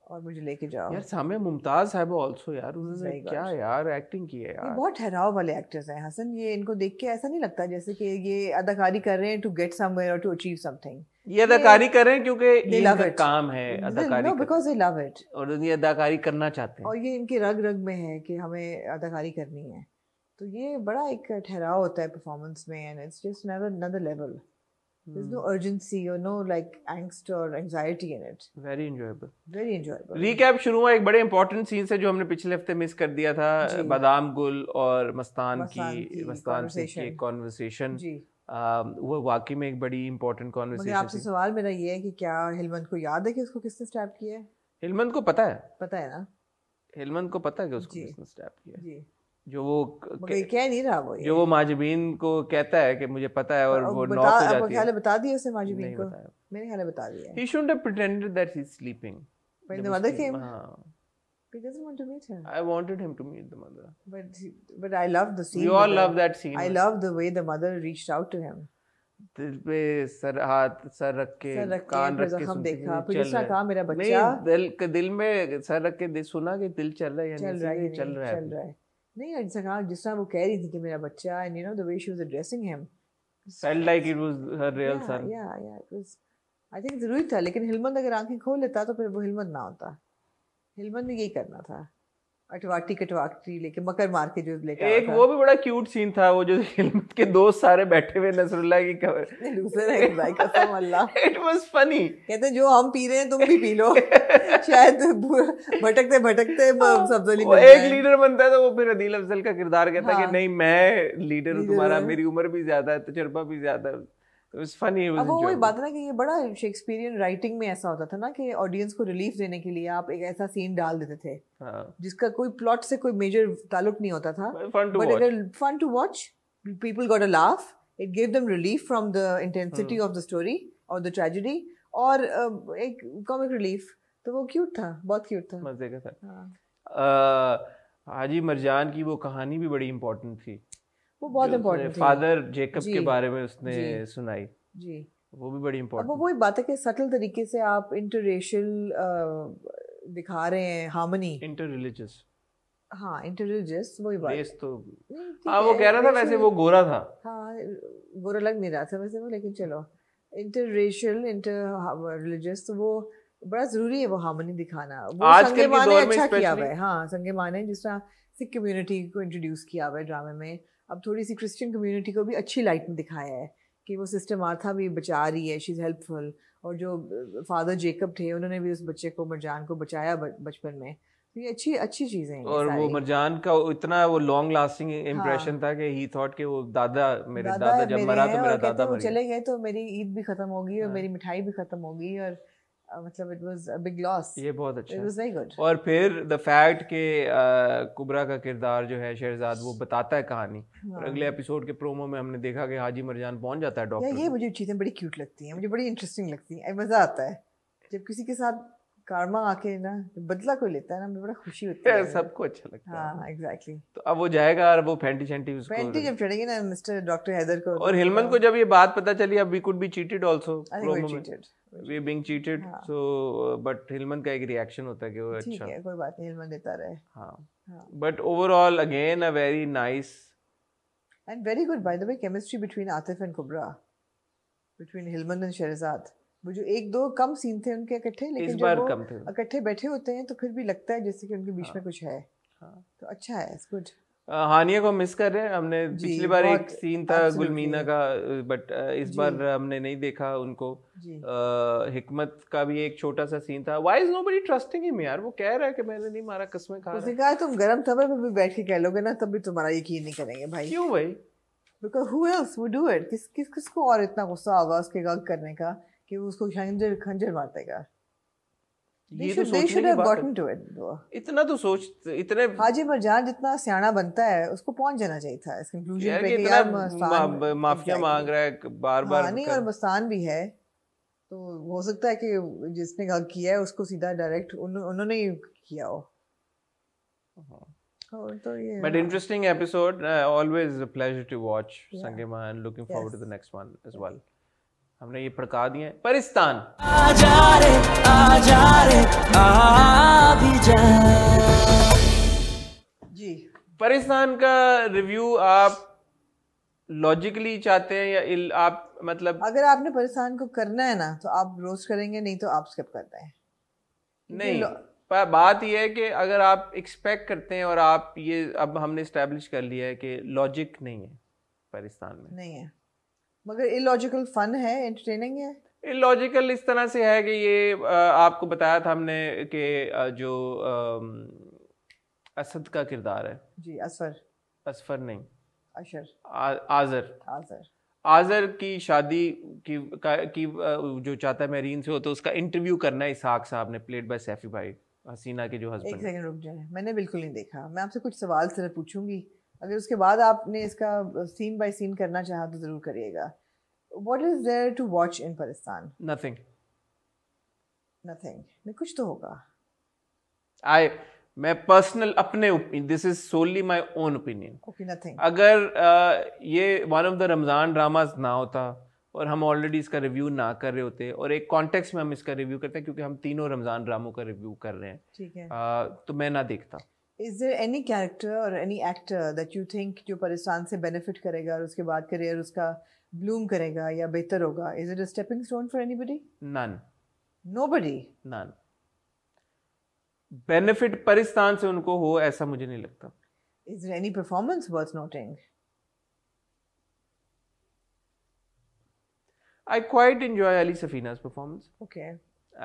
और मुझे लेके जाओ यार सामने मुमताज साहब आल्सो यार उन्होंने क्या यार एक्टिंग की है यार बहुत ठहराव वाले एक्टर्स हैं हसन ये इनको देख के ऐसा नहीं लगता जैसे कि ये अदाकारी कर रहे हैं टू गेट समवेयर और टू अचीव समथिंग ये अदाकारी कर रहे हैं क्योंकि ये इनका काम है अदाकारी no because they love it और ये अदाकारी करना चाहते हैं और ये इनके रग रग में है कि हमें अदाकारी करनी है तो ये बड़ा एक ठहराव होता है परफॉर्मेंस में and it's just another level There's no hmm. urgency or no like angst or anxiety in it. Very enjoyable. Very enjoyable. Recap शुरू हुआ एक बड़े important scene से जो हमने पिछले हफ्ते miss कर दिया था बादाम गुल और मस्तान, मस्तान की, की मस्तान से की एक Uh, वो वाकई में एक बड़ी इंपॉर्टेंट कॉन्वर्सेशन आपसे सवाल मेरा ये है कि क्या हिलमंद को याद है कि उसको किसने स्टैप किया है हिलमंद को पता है पता है ना हिलमंद को पता है कि उसको किसने स्टैप किया है जी. जो वो कह नहीं रहा वो जो वो माजबीन को कहता है कि मुझे पता है और वो नॉक हो जाती है बता दिया उसे माजबीन को मेरे ख्याल बता दिया he should have pretended that he is sleeping but the mother came हाँ He doesn't want to meet her. I wanted him to meet the mother. But he, but I love the scene. You all love that scene. I love the way the mother reached out to him. दिल पे सर हाथ सर रख के कान रख के हम देखा प्रोड्यूसर कहा मेरा बच्चा नहीं दिल के दिल में सर रख के सुना कि दिल चल रहा है या चल रहा है चल रहा है नहीं इंसान जिस तरह वो कह रही थी कि मेरा बच्चा and you know the way she was addressing him felt like it was her real son yeah yeah it was I think think जरूरी था लेकिन हिलमंद अगर आंखें खोल लेता तो फिर वो हिलमंद ना होता हिलमंद ने यही करना था अटवाटी कटवाटी लेके मकर मार के जो लेके एक वो भी बड़ा क्यूट सीन था वो जो हिलमत के दोस्त सारे बैठे हुए नसरुल्लाह की कवर दूसरे है भाई कसम अल्लाह इट वाज फनी कहते जो हम पी रहे हैं तुम भी पी लो [LAUGHS] शायद भटकते भटकते हाँ, सब्ज वो एक लीडर बनता है तो वो फिर अदील अफजल का किरदार कहता है कि हाँ। नहीं मैं लीडर हूँ तुम्हारा मेरी उम्र भी ज्यादा है तजुर्बा भी ज्यादा है तो फनी अब वो वही बात है ना कि ये बड़ा शेक्सपियरियन राइटिंग में ऐसा होता था ना कि ऑडियंस को रिलीफ देने के लिए आप एक ऐसा सीन डाल देते थे हाँ. जिसका कोई प्लॉट से कोई मेजर ताल्लुक नहीं होता था fun to watch people got a laugh it give relief from the intensity of the story और द ट्रेजिडी और एक कॉमिक रिलीफ तो वो क्यूट था बहुत क्यूट था मजे का था हाँ। हाजी मरजान की वो कहानी भी बड़ी इम्पोर्टेंट थी वो बहुत इम्पोर्टेंट फादर जेकब के बारे में उसने जी, सुनाई जी वो भी बड़ी इम्पोर्टेंट वो वही बात है कि सटल तरीके से आप इंटर रेशल दिखा रहे हैं हार्मनी इंटर रिलीजियस हाँ इंटर रिलीजियस वही बात तो हाँ वो कह रहा था वैसे वो गोरा था हाँ गोरा लग नहीं रहा था वैसे वो लेकिन चलो इंटर रेशल इंटर रिलीजियस तो वो बड़ा जरूरी है वो हार्मनी दिखाना वो संगे माने अच्छा किया हुआ है हाँ संगे माने जिस तरह सिख कम्युनिटी को इंट्रोड्यूस किया हुआ है ड्रामे में अब थोड़ी सी क्रिश्चियन कम्युनिटी को भी अच्छी लाइट में दिखाया है कि वो सिस्टर मार्था भी बचा रही है शी इज़ हेल्पफुल और जो फादर जेकब थे उन्होंने भी उस बच्चे को मरजान को बचाया बचपन में तो ये अच्छी अच्छी चीज़ें हैं और वो मरजान का इतना वो लॉन्ग लास्टिंग इम्प्रेशन हाँ। था कि ही थॉट कि वो दादा मेरे दादा, दादा जब मरा तो मेरा दादा मर चले गए तो मेरी ईद भी ख़त्म होगी और हाँ। मेरी मिठाई भी ख़त्म होगी और मतलब it was a big loss ये बहुत अच्छा इट वाज वेरी गुड और फिर द फैक्ट के आ, कुबरा का किरदार जो है शहजाद वो बताता है कहानी और अगले एपिसोड हाँ। के प्रोमो में हमने देखा कि हाजी मरजान पहुंच जाता है डॉक्टर ये मुझे चीज़ें बड़ी क्यूट लगती हैं मुझे बड़ी इंटरेस्टिंग लगती हैं मज़ा आता है जब किसी के साथ कारमा आके ना तो बदला को लेता है ना मुझे बड़ा खुशी होती है [LAUGHS] सबको अच्छा लगता हाँ, है हाँ एग्जैक्टली तो अब वो जाएगा और वो फेंटी शैंटी उसको फेंटी जब चढ़ेगी ना मिस्टर डॉक्टर हैदर को और तो हिलमन को जब ये बात पता चली अब we could be cheated also cheated we being cheated so but का एक रिएक्शन होता है कि वो अच्छा है कोई बात नहीं देता रहे but overall again a very nice and very good by the way chemistry between Atif and Kubra between and Shahzad वो जो एक दो कम सीन थे उनके इकट्ठे लेकिन इकट्ठे बैठे होते हैं तो फिर भी लगता है जैसे कि उनके बीच में हाँ। कुछ है हाँ। तो अच्छा है इट्स गुड हानिया को मिस कर रहे हैं हमने पिछली बार एक सीन था गुलमीना का बट इस बार हमने नहीं देखा उनको आ, हिकमत का भी एक छोटा सा सीन था why is nobody trusting him यार वो कह रहा है कि मैंने नहीं मारा कसम खा उसने कहा तुम गरम तवे पे भी बैठ के कह लोगे ना तब भी तुम्हारा यकीन नहीं करेंगे भाई क्यों भाई because who else would do it किस किस किसको और इतना गुस्सा होगा उसके गग करने का कि उसको खंजर खंजर मार देगा तो इतना तो सोच इतने हाजी मरजान जितना बनता है उसको पहुंच जाना चाहिए था इस कंक्लूजन पे कि माफिया मांग रहा है बार-बार हाँ, और मस्तान भी है तो हो सकता है कि जिसने गलत किया है उसको सीधा डायरेक्ट उन्होंने ही किया हो हाँ। हमने ये भड़का दिए परिस्तान जी परिस्तान का रिव्यू आप लॉजिकली चाहते हैं या इल, आप मतलब अगर आपने परिस्तान को करना है ना तो आप रोज करेंगे नहीं तो आप स्किप करते हैं नहीं पर बात यह है कि अगर आप एक्सपेक्ट करते हैं और आप ये अब हमने स्टेब्लिश कर लिया है कि लॉजिक नहीं है परिस्तान में नहीं है मगर इलॉजिकल फन है एंटरटेनिंग है इलॉजिकल इस तरह से है कि ये आपको बताया था हमने कि जो असद का किरदार है जी असर असफर नहीं अशर आजर आजर आजर की शादी की का, की जो चाहता है मेरीन से हो तो उसका इंटरव्यू करना है इसहाक साहब ने प्लेड बाय सैफी भाई हसीना के जो हस्बैंड एक सेकंड रुक जाए मैंने बिल्कुल नहीं देखा मैं आपसे कुछ सवाल सिर्फ पूछूंगी अगर उसके बाद आपने इसका सीन बाय सीन करना चाहा तो ज़रूर करिएगा what is there to watch in Pakistan nothing nothing नहीं कुछ तो होगा आई मैं पर्सनल अपने this is solely my own opinion अगर uh, ये one of the Ramzan dramas ना होता और हम ऑलरेडी इसका रिव्यू ना कर रहे होते और एक कॉन्टेक्स्ट में हम इसका रिव्यू करते हैं क्योंकि हम तीनों रमज़ान ड्रामों का रिव्यू कर रहे हैं ठीक है आ, तो मैं ना देखता Is there any character or any actor that you think जो पाकिस्तान benefit करेगा और उसके बाद career उसका bloom करेगा या बेहतर होगा? Is it a stepping stone for anybody? None. Nobody. None. Benefit Pakistan से उनको हो ऐसा मुझे नहीं लगता Is there any performance worth noting? I quite enjoy Ali Safina's performance. Okay.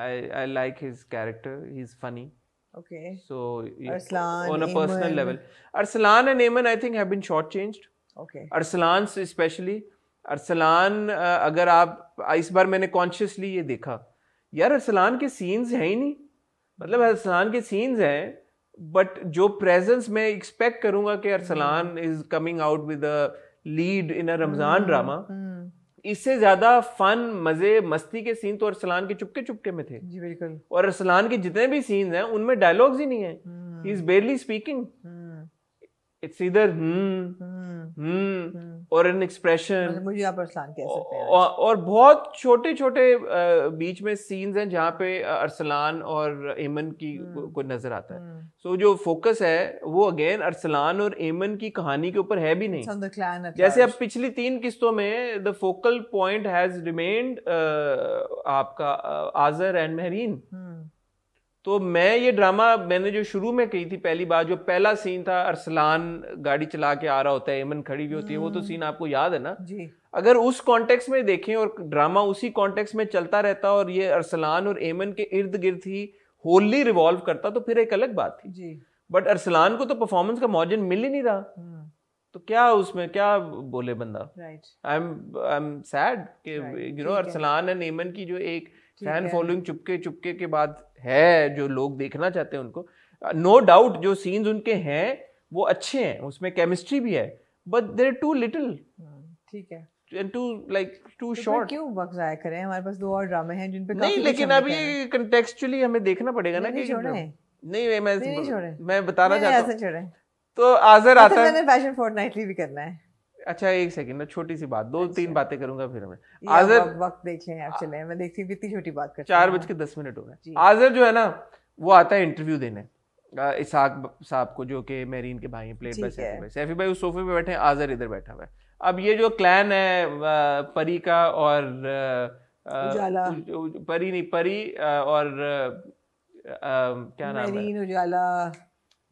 I, I like his character. He's funny. Okay. So Arslan, on a personal Eamon. level, Arslan and Eamon I think have been shortchanged. Okay. Arslan especially. Arsalan uh, अगर आप इस बार मैंने कॉन्शियसली ये देखा यार अरसलान के सीन्स हैं ही नहीं मतलब अरसलान के सीन्स हैं बट जो प्रेजेंस मैं एक्सपेक्ट करूंगा कि Arslan is coming out with lead in a Ramzan drama इससे ज्यादा फन मजे मस्ती के सीन तो अरसलान के चुपके चुपके में थे जी बिल्कुल और अरसलान के जितने भी सीन्स हैं उनमें डायलॉग्स ही नहीं है he is barely speaking it's इधर हम्म हम्म और एन एक्सप्रेशन मुझे आप अरसलान कह सकते हैं और, और बहुत छोटे छोटे बीच में सीन्स हैं जहाँ पे अरसलान और एमन की hmm. को नजर आता है सो hmm. so, जो फोकस है वो अगेन अरसलान और एमन की कहानी के ऊपर है भी नहीं जैसे अब पिछली तीन किस्तों में the focal point has remained आपका आजर एंड महरीन hmm. तो मैं ये ड्रामा मैंने जो शुरू में कही थी पहली बार जो पहला सीन था अरसलान गाड़ी चला के आ रहा होता है एमन खड़ी भी होती है वो तो हम्म। सीन आपको याद है ना जी अगर उस कॉन्टेक्स्ट में देखें और ड्रामा उसी कॉन्टेक्स्ट में चलता रहता और ये अरसलान और एमन के इर्द गिर्द ही होली रिवॉल्व करता तो फिर एक अलग बात थी जी बट अरसलान को तो परफॉर्मेंस का मॉर्जन मिल ही नहीं रहा हम्म। तो क्या उसमें क्या बोले बंदा I am I am sad कि you know Arslan and Aiman की जो एक फैन फॉलोइंग चुपके चुपके के बाद है जो लोग देखना चाहते हैं उनको नो uh, डाउट no जो सीन्स उनके हैं वो अच्छे हैं उसमें केमिस्ट्री भी है बट देर टू लिटिल ठीक है टू लाइक टू शॉर्ट क्यों वक्त जाया करें हमारे पास दो और ड्रामे हैं जिन पे नहीं लेकिन अभी हमें देखना पड़ेगा ना नहीं बताना तो अच्छा, आता है अच्छा एक सेकंड मैं छोटी सी बात दो अच्छा। तीन बातें करूंगा फिर मैं आजर वक्त देख लें आप चले मैं देखती हूँ कितनी छोटी बात कर चार बज के दस मिनट हो गए आजर जो है ना वो आता है इंटरव्यू देने इसहाक साहब को जो कि मेरीन के भाई हैं प्लेट बाय सैफी भाई उस सोफे पे बैठे हैं आजर इधर बैठा हुआ है अब ये जो क्लैन है परी का और उजाला परी नहीं परी और क्या नाम है उजाला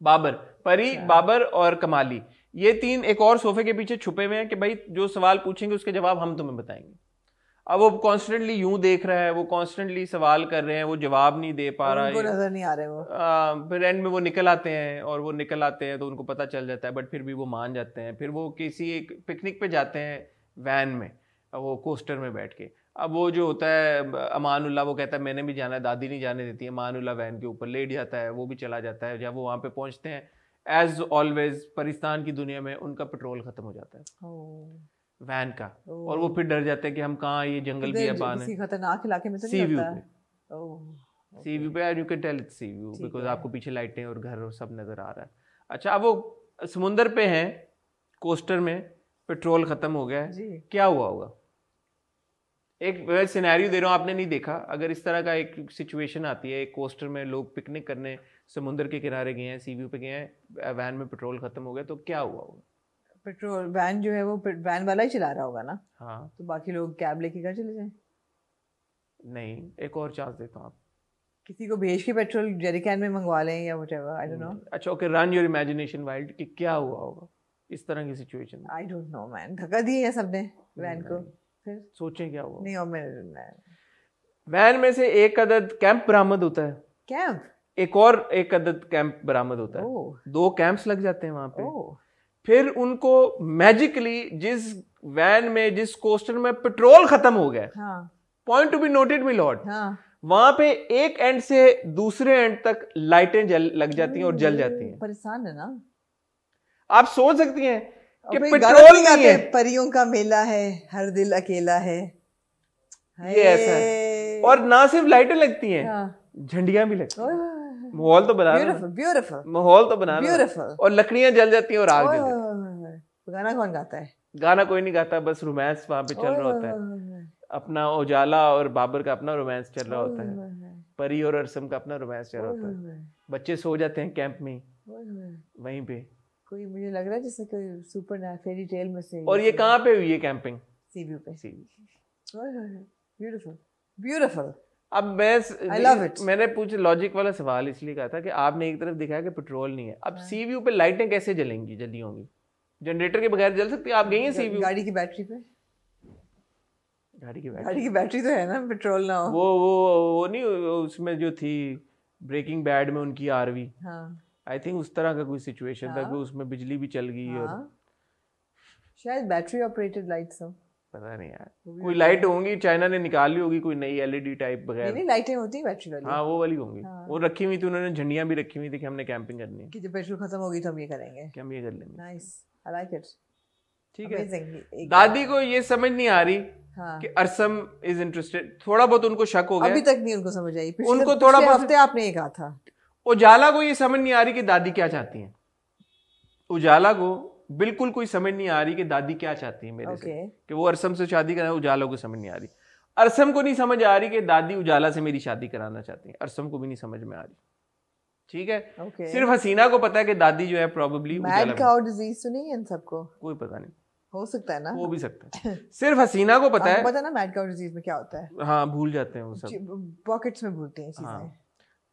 बाबर परी अच्छा। बाबर और कमाली ये तीन एक और सोफे के पीछे छुपे हुए हैं कि भाई जो सवाल पूछेंगे उसके जवाब हम तुम्हें बताएंगे अब वो कॉन्स्टेंटली यूं देख रहा है वो कॉन्स्टेंटली सवाल कर रहे हैं वो जवाब नहीं दे पा रहा है नजर नहीं आ रहे वो आ, फिर एंड में वो निकल आते हैं और वो निकल आते हैं तो उनको पता चल जाता है बट फिर भी वो मान जाते हैं फिर वो किसी एक पिकनिक पे जाते हैं वैन में वो कोस्टर में बैठ के अब वो जो होता है अमानुल्ला वो कहता है मैंने भी जाना है दादी नहीं जाने देती है अमानुल्ला वैन के ऊपर लेट जाता है वो भी चला जाता है जब वो वहाँ पे पहुँचते हैं एज ऑलवेज परिस्तान की दुनिया में उनका पेट्रोल खत्म हो जाता है oh. वैन का oh. और वो फिर डर जाते हैं कि हम कहाँ ये जंगल भी है है खतरनाक इलाके में तो सी व्यू पे सी व्यू पे you can tell it's sea view because आपको पीछे लाइटें और घर और सब नज़र आ रहा है अच्छा अब वो समुंदर पे हैं कोस्टर में पेट्रोल ख़त्म हो गया है क्या हुआ होगा एक सिनेरियो दे रहा हूँ आपने नहीं देखा अगर इस तरह का एक सिचुएशन आती है एक कोस्टर में लोग पिकनिक करने समुद्र के किनारे गए हैं सी व्यू पे गए हैं वैन में पेट्रोल खत्म हो गया तो क्या हुआ होगा पेट्रोल वैन जो है वो वैन वाला ही चला रहा होगा ना हाँ तो बाकी लोग कैब लेके घर चले जाए नहीं एक और चांस देता हूँ आप किसी को भेज के पेट्रोल जेरिकैन में मंगवा लें या वट आई डोंट नो अच्छा okay run your imagination wild कि क्या हुआ होगा इस तरह की सिचुएशन में आई डोंट नो मैन धक्का दिए या सबने वैन को फिर सोचें क्या हुआ नहीं और मैं वैन में से एक अदद कैंप बरामद होता है कैंप एक और एक अदद कैंप बरामद होता है दो कैंप्स लग जाते हैं वहां पे फिर उनको मैजिकली जिस वैन में जिस कोस्टर में पेट्रोल खत्म हो गया point to be noted my lord वहां पे एक एंड से दूसरे एंड तक लाइटें जल लग जाती हैं और जल जाती हैं परेशान है ना आप सोच सकती हैं कि पेट्रोल नहीं है परियों का मेला है हर दिल अकेला है ये ऐसा और ना सिर्फ लाइटें लगती हैं हाँ। झंडियां भी लगती हैं माहौल तो बना ब्यूटीफुल माहौल तो बना ब्यूटीफुल और लकड़ियां जल जाती हैं और आग जल जाती गाना कौन गाता है गाना कोई नहीं गाता बस रोमांस वहाँ पे चल रहा होता है अपना उजाला और बाबर का अपना रोमांस चल रहा होता है परी और अरसम का अपना रोमांस चल रहा होता है बच्चे सो जाते हैं कैंप में वहीं पे कोई मुझे लग रहा है जैसे कोई सुपर फेरी टेल में से और ये कहाँ पे हुई है कैंपिंग सीबीयू पे सीबी ब्यूटीफुल ब्यूटीफुल अब मैं मैंने पूछ लॉजिक वाला सवाल इसलिए कहा था कि आपने एक तरफ दिखाया कि पेट्रोल नहीं है अब सी हाँ। व्यू पे लाइटें कैसे जलेंगी जल्दी होंगी जनरेटर के बगैर जल सकती है आप गई हैं सी व्यू गाड़ी की बैटरी पे गाड़ी की बैटरी की बैटरी तो है ना पेट्रोल ना हो वो वो वो नहीं उसमें जो थी ब्रेकिंग बैड में उनकी आरवी आई थिंक उस तरह का कोई सिचुएशन था हाँ। कि उसमें बिजली भी चल गई और हाँ। शायद बैटरी ऑपरेटेड लाइट्स हो पता नहीं यार कोई लाइट होंगी चाइना ने निकाली होगी कोई नई एलईडी टाइप वगैरह नहीं लाइटें होती है बैटरी वाली हाँ वो वाली होंगी हाँ। वो रखी हुई थी उन्होंने झंडियां भी रखी हुई थी कि हमने कैंपिंग करनी है कि जब पेट्रोल खत्म होगी तो हम ये करेंगे कि हम ये कर लेंगे नाइस आई लाइक इट ठीक है दादी को ये समझ नहीं आ रही हाँ। कि अरसम इज इंटरेस्टेड थोड़ा बहुत उनको शक हो गया अभी तक नहीं उनको समझ आई उनको थोड़ा बहुत हफ्ते आपने ये कहा था उजाला को ये समझ नहीं आ रही कि दादी क्या चाहती हैं उजाला को बिल्कुल कोई समझ नहीं आ रही कि दादी क्या चाहती है मेरे okay. से कि वो अरसम से शादी कराना उजाला को समझ नहीं आ रही अरसम को नहीं समझ आ रही कि दादी उजाला से मेरी शादी कराना चाहती है अरसम को भी नहीं समझ में आ रही ठीक है okay. सिर्फ हसीना को पता है कि दादी जो है प्रॉब्लली तो सबको कोई पता नहीं हो सकता है ना हो भी सकता है [LAUGHS] सिर्फ हसीना को पता है पता ना मैड काउ डिजीज में क्या होता है हाँ भूल जाते हैं वो सब पॉकेट्स में भूलते हैं चीजें हाँ,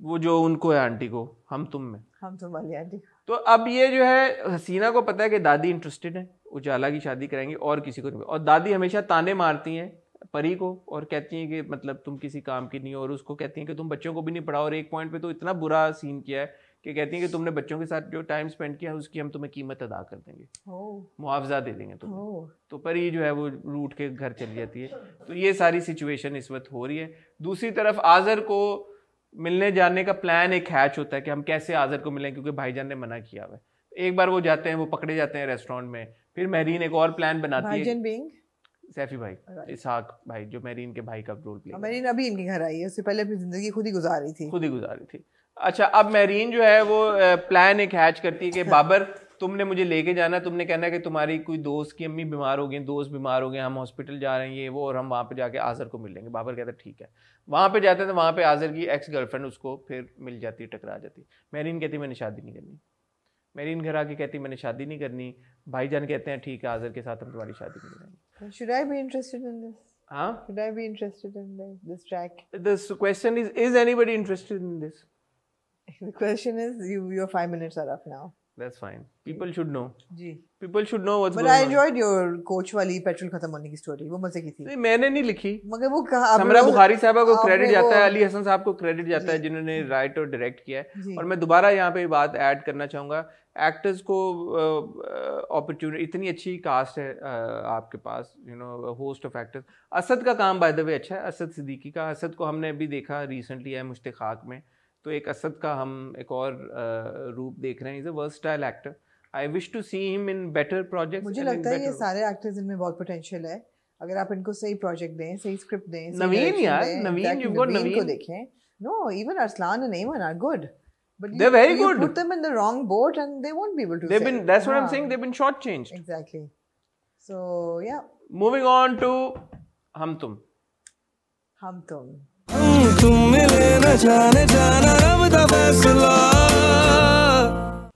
वो जो उनको है आंटी को हम तुम में हम तुम वाली आंटी तो अब ये जो है हसीना को पता है कि दादी इंटरेस्टेड है उजाला की शादी करेंगे और किसी को नहीं और दादी हमेशा ताने मारती हैं परी को और कहती हैं कि मतलब तुम किसी काम की नहीं हो और उसको कहती हैं कि तुम बच्चों को भी नहीं पढ़ाओ और एक पॉइंट पे तो इतना बुरा सीन किया है कि कहती हैं कि तुमने बच्चों के साथ जो टाइम स्पेंड किया है उसकी हम तुम्हें कीमत अदा कर देंगे मुआवजा दे देंगे तुम्हें तो परी जो है वो रूट के घर चली जाती है तो ये सारी सिचुएशन इस वक्त हो रही है दूसरी तरफ आज़र को मिलने जाने का प्लान एक हैच होता है कि हम कैसे आज़र को मिलें क्योंकि भाईजान ने मना किया हुआ है एक बार वो जाते हैं वो पकड़े जाते हैं रेस्टोरेंट में फिर महरीन एक और प्लान बनाती है बीइंग सैफी भाई इसहाक भाई जो महरीन के भाई का रोल प्ले महरीन अभी इनके घर आई है उससे पहले अपनी ज़िंदगी खुद ही गुजारी थी खुद ही गुजारी थी अच्छा अब महरीन जो है वो प्लान एक हैच करती है कि [LAUGHS] बाबर तुमने मुझे लेके जाना है तुमने कहना है कि तुम्हारी कोई दोस्त की अम्मी बीमार हो गई दोस्त बीमार हो गए हम हॉस्पिटल जा रहे हैं ये वो और हम वहाँ पे जाके आज़र को मिल लेंगे बाबर कहता ठीक है वहाँ पे जाते थे वहाँ पे आज़र की एक्स गर्लफ्रेंड उसको फिर मिल जाती टकरा जाती मैरीन कहती मैंने शादी नहीं करनी मैरीन घर आके कहती मैंने शादी नहीं करनी भाई जान कहते हैं ठीक है आज़र के साथ हम तुम्हारी शादी नहीं करेंगे should I be interested in this Huh? Should I be interested in this, हाँ? this track? This question is: Is anybody interested in this? The question is: You, your five minutes are up now. That's fine. People should know. जी. People should know what's But going I enjoyed on. your coach वाली पेट्रोल खत्म होने की स्टोरी वो मजे की थी. नहीं मैंने नहीं लिखी. मगर वो कहा समरा बुखारी साहब को क्रेडिट जाता है अली हसन साहब को क्रेडिट जाता है जिन्होंने राइट और डायरेक्ट किया है और मैं दोबारा यहाँ पे बात ऐड करना चाहूँगा एक्टर्स को अपॉर्चुनिटी इतनी अच्छी कास्ट है आपके पास you know host of actors Asad का काम बाय द वे अच्छा है असद सिद्दीकी का असद को हमने अभी देखा रिसेंटली है मुश्ताक में तो एक असद का हम एक और रूप देख रहे हैं is a versatile actor I wish to see him in better project मुझे लगता है ये सारे एक्टर्स इनमें बहुत पोटेंशियल है अगर आप इनको सही प्रोजेक्ट दें सही स्क्रिप्ट दें नवीन यार नवीन यू गॉट नवीन को देखें no even Arslan and Eamon are good but they're you, very you good put them in the wrong boat and they won't be able to they've sell. been that's what ah. I'm saying they've been shortchanged exactly so yeah moving on to हम तुम हम तुम तुम मिले न जाने जाना रब का फैसला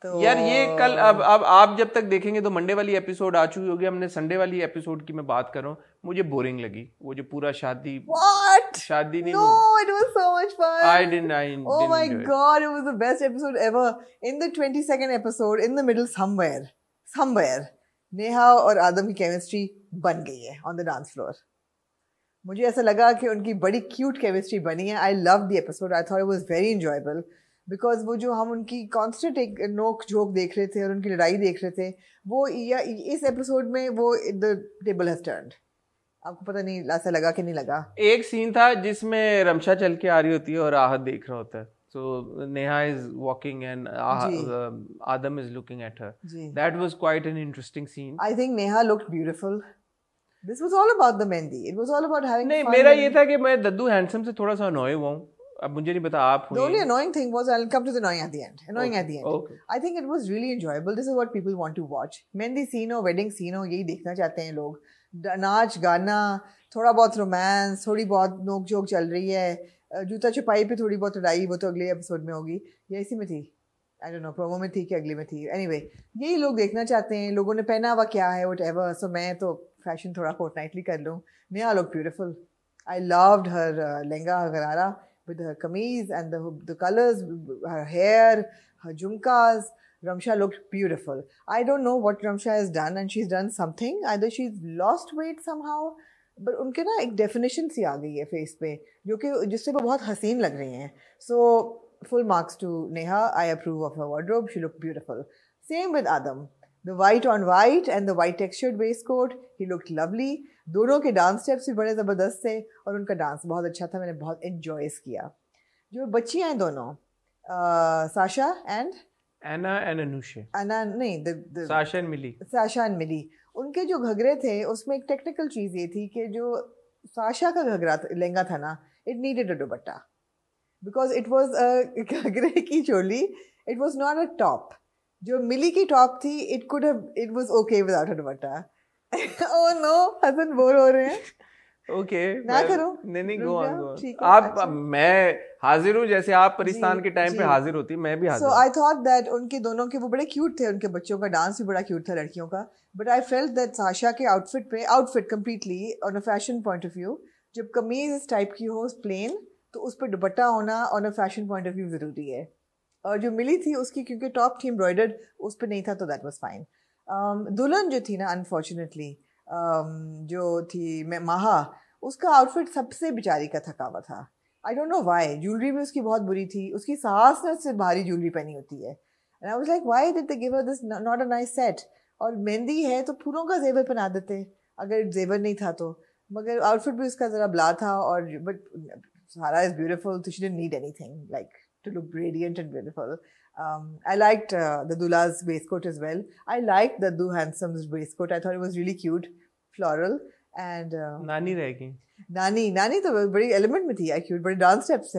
तो... यार ये कल अब अब आप जब तक देखेंगे तो मंडे वाली एपिसोड आ चुकी होगी हमने संडे वाली एपिसोड की मैं बात कर रहा हूँ मुझे बोरिंग लगी वो जो पूरा शादी What? शादी नहीं no, it was so much fun. I didn't. I didn't oh my enjoy. god, it was the best episode ever. In the 22nd episode, in the middle somewhere, somewhere, Neha और आदम की केमिस्ट्री बन गई है ऑन द डांस फ्लोर मुझे ऐसा लगा कि उनकी बड़ी क्यूट केमिस्ट्री बनी है I love the episode I thought it was very enjoyable because वो जो हम उनकी कॉन्स्टेंट एक नोक झोंक देख रहे थे और उनकी लड़ाई देख रहे थे वो या इस एपिसोड में वो द टेबल हैज टर्न आपको पता नहीं ऐसा लगा कि नहीं लगा एक सीन था जिसमें रमशा चल के आ रही होती है और आहत देख रहा होता है so neha is walking and ah, uh, adam is looking at her Ji. that was quite an interesting scene i think neha looked beautiful this was all about the mehndi it was all about having नहीं मेरा ये था कि मैं दद्दू हैंडसम से थोड़ा सा अननोय हुआ हूं अब मुझे नहीं पता आप हुए only annoying thing was I'll come to the annoying at the end. Annoying okay. at the end. Okay. I think it was really enjoyable. This is what people want to watch. Mehndi scene हो वेडिंग सीन हो यही देखना चाहते हैं लोग नाच गाना थोड़ा बहुत रोमांस थोड़ी बहुत नोक झोंक चल रही है जूता छुपाई पे थोड़ी बहुत लड़ाई वो तो अगले एपिसोड में होगी या इसी में थी आई डोंट नो प्रोमो में थी कि अगले में थी एनीवे anyway, यही लोग देखना चाहते हैं लोगों ने पहना हुआ क्या है वट एवर सो मैं तो फैशन थोड़ा कोर्ट नाइटली कर लूँ नया look beautiful I loved her lehenga gharara with her kameez and the colours her hair her jhumkas Ramsha looked beautiful. I don't know what Ramsha has done, and she's done something. Either she's lost weight somehow, but उनके ना एक definition सी आ गई है face पे जो कि जिससे वो बहुत हसीन लग रही हैं. So full marks to Neha. I approve of her wardrobe. She looked beautiful. Same with Adam. The white on white and the white textured base coat he look lovely दोनों के डांस स्टेप्स भी बड़े ज़बरदस्त थे और उनका डांस बहुत अच्छा था मैंने बहुत इन्जॉयस किया जो बच्चियाँ हैं दोनों Sasha and Ana and Anoushay Ana नहीं Sasha and Mili Sasha and Mili उनके जो घघरे थे उसमें एक टेक्निकल चीज़ ये थी कि जो साशा का घघरा लहंगा था ना it needed a dupatta because it was घघरे की choli it was not a top जो मिली की टॉप थी it could it was okay without a dupatta oh no Hasan bore हो रहे हैं ओके ना करो नहीं नहीं गो ऑन गो आप अच्छा। मैं हाजिर हूँ जैसे आप परिस्तान के टाइम पे हाजिर होती मैं भी हाजिर सो आई थॉट दैट उनके दोनों के वो बड़े क्यूट थे उनके बच्चों का डांस भी बड़ा क्यूट था लड़कियों का but I felt that Sasha के आउटफिट पे outfit completely on a fashion point of view जब कमीज इस टाइप की हो प्लेन तो उस पर दुपट्टा होना on a fashion point of view ज़रूरी है जो मिली थी उसकी क्योंकि टॉप थी एम्ब्रॉयडर्ड उस पर नहीं था तो दैट वॉज फाइन दुल्हन जो थी ना अनफॉर्चुनेटली um, जो थी मैं माहा उसका आउटफिट सबसे बेचारी का थका हुआ था I don't know why jewellery भी उसकी बहुत बुरी थी उसकी सास ने उससे भारी ज्वेलरी पहनी होती है and I was like why did they give her this not a nice set और मेहंदी है तो फूलों का जेवर पहना देते अगर जेवर नहीं था तो मगर आउटफिट भी उसका ज़रा ब्ला था और बट सारा इज़ ब्यूटिफुल तो she didn't need anything like to look radiant and beautiful. Um, I liked uh, the Dula's waistcoat as well. I liked the Do Handsome's waistcoat. I thought it was really cute, floral. And uh, Nani Reggae. Nani, Nani, the very element mati, I cute, but dance steps.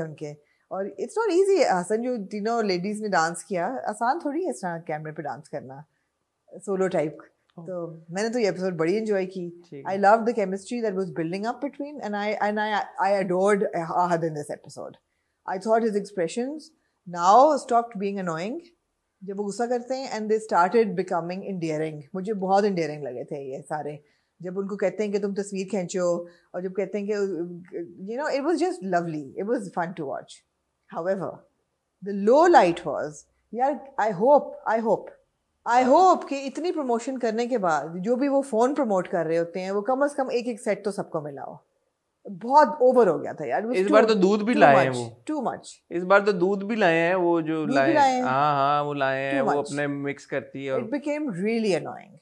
और इट्स नॉट इजी हसन जो तीनों लेडीज ने ladies, किया dance. थोड़ी है इस तरह कैमरे पे डांस करना सोलो टाइप तो मैंने तो ये एपिसोड बड़ी enjoy I I love the chemistry that was building up between and I and I I adored Ahad in this episode I thought his expression now stop being annoying जब वो गुस्सा करते हैं and they started becoming endearing मुझे बहुत इंडियरिंग लगे थे ये सारे जब उनको कहते हैं कि तुम तस्वीर खींचो और जब कहते हैं कि you know it was just lovely it was fun to watch however the low light was यार I hope I hope I hope कि इतनी प्रमोशन करने के बाद जो भी वो फ़ोन प्रमोट कर रहे होते हैं वो कम अज़ कम एक एक सेट तो सबको मिलाओ बहुत ओवर हो गया था यार इस बार तो दूध भी लाए हैं वो टू मच इस बार तो दूध भी लाए हैं वो जो लाए हाँ हाँ वो लाए हैं वो अपने मिक्स करती है और it became really annoying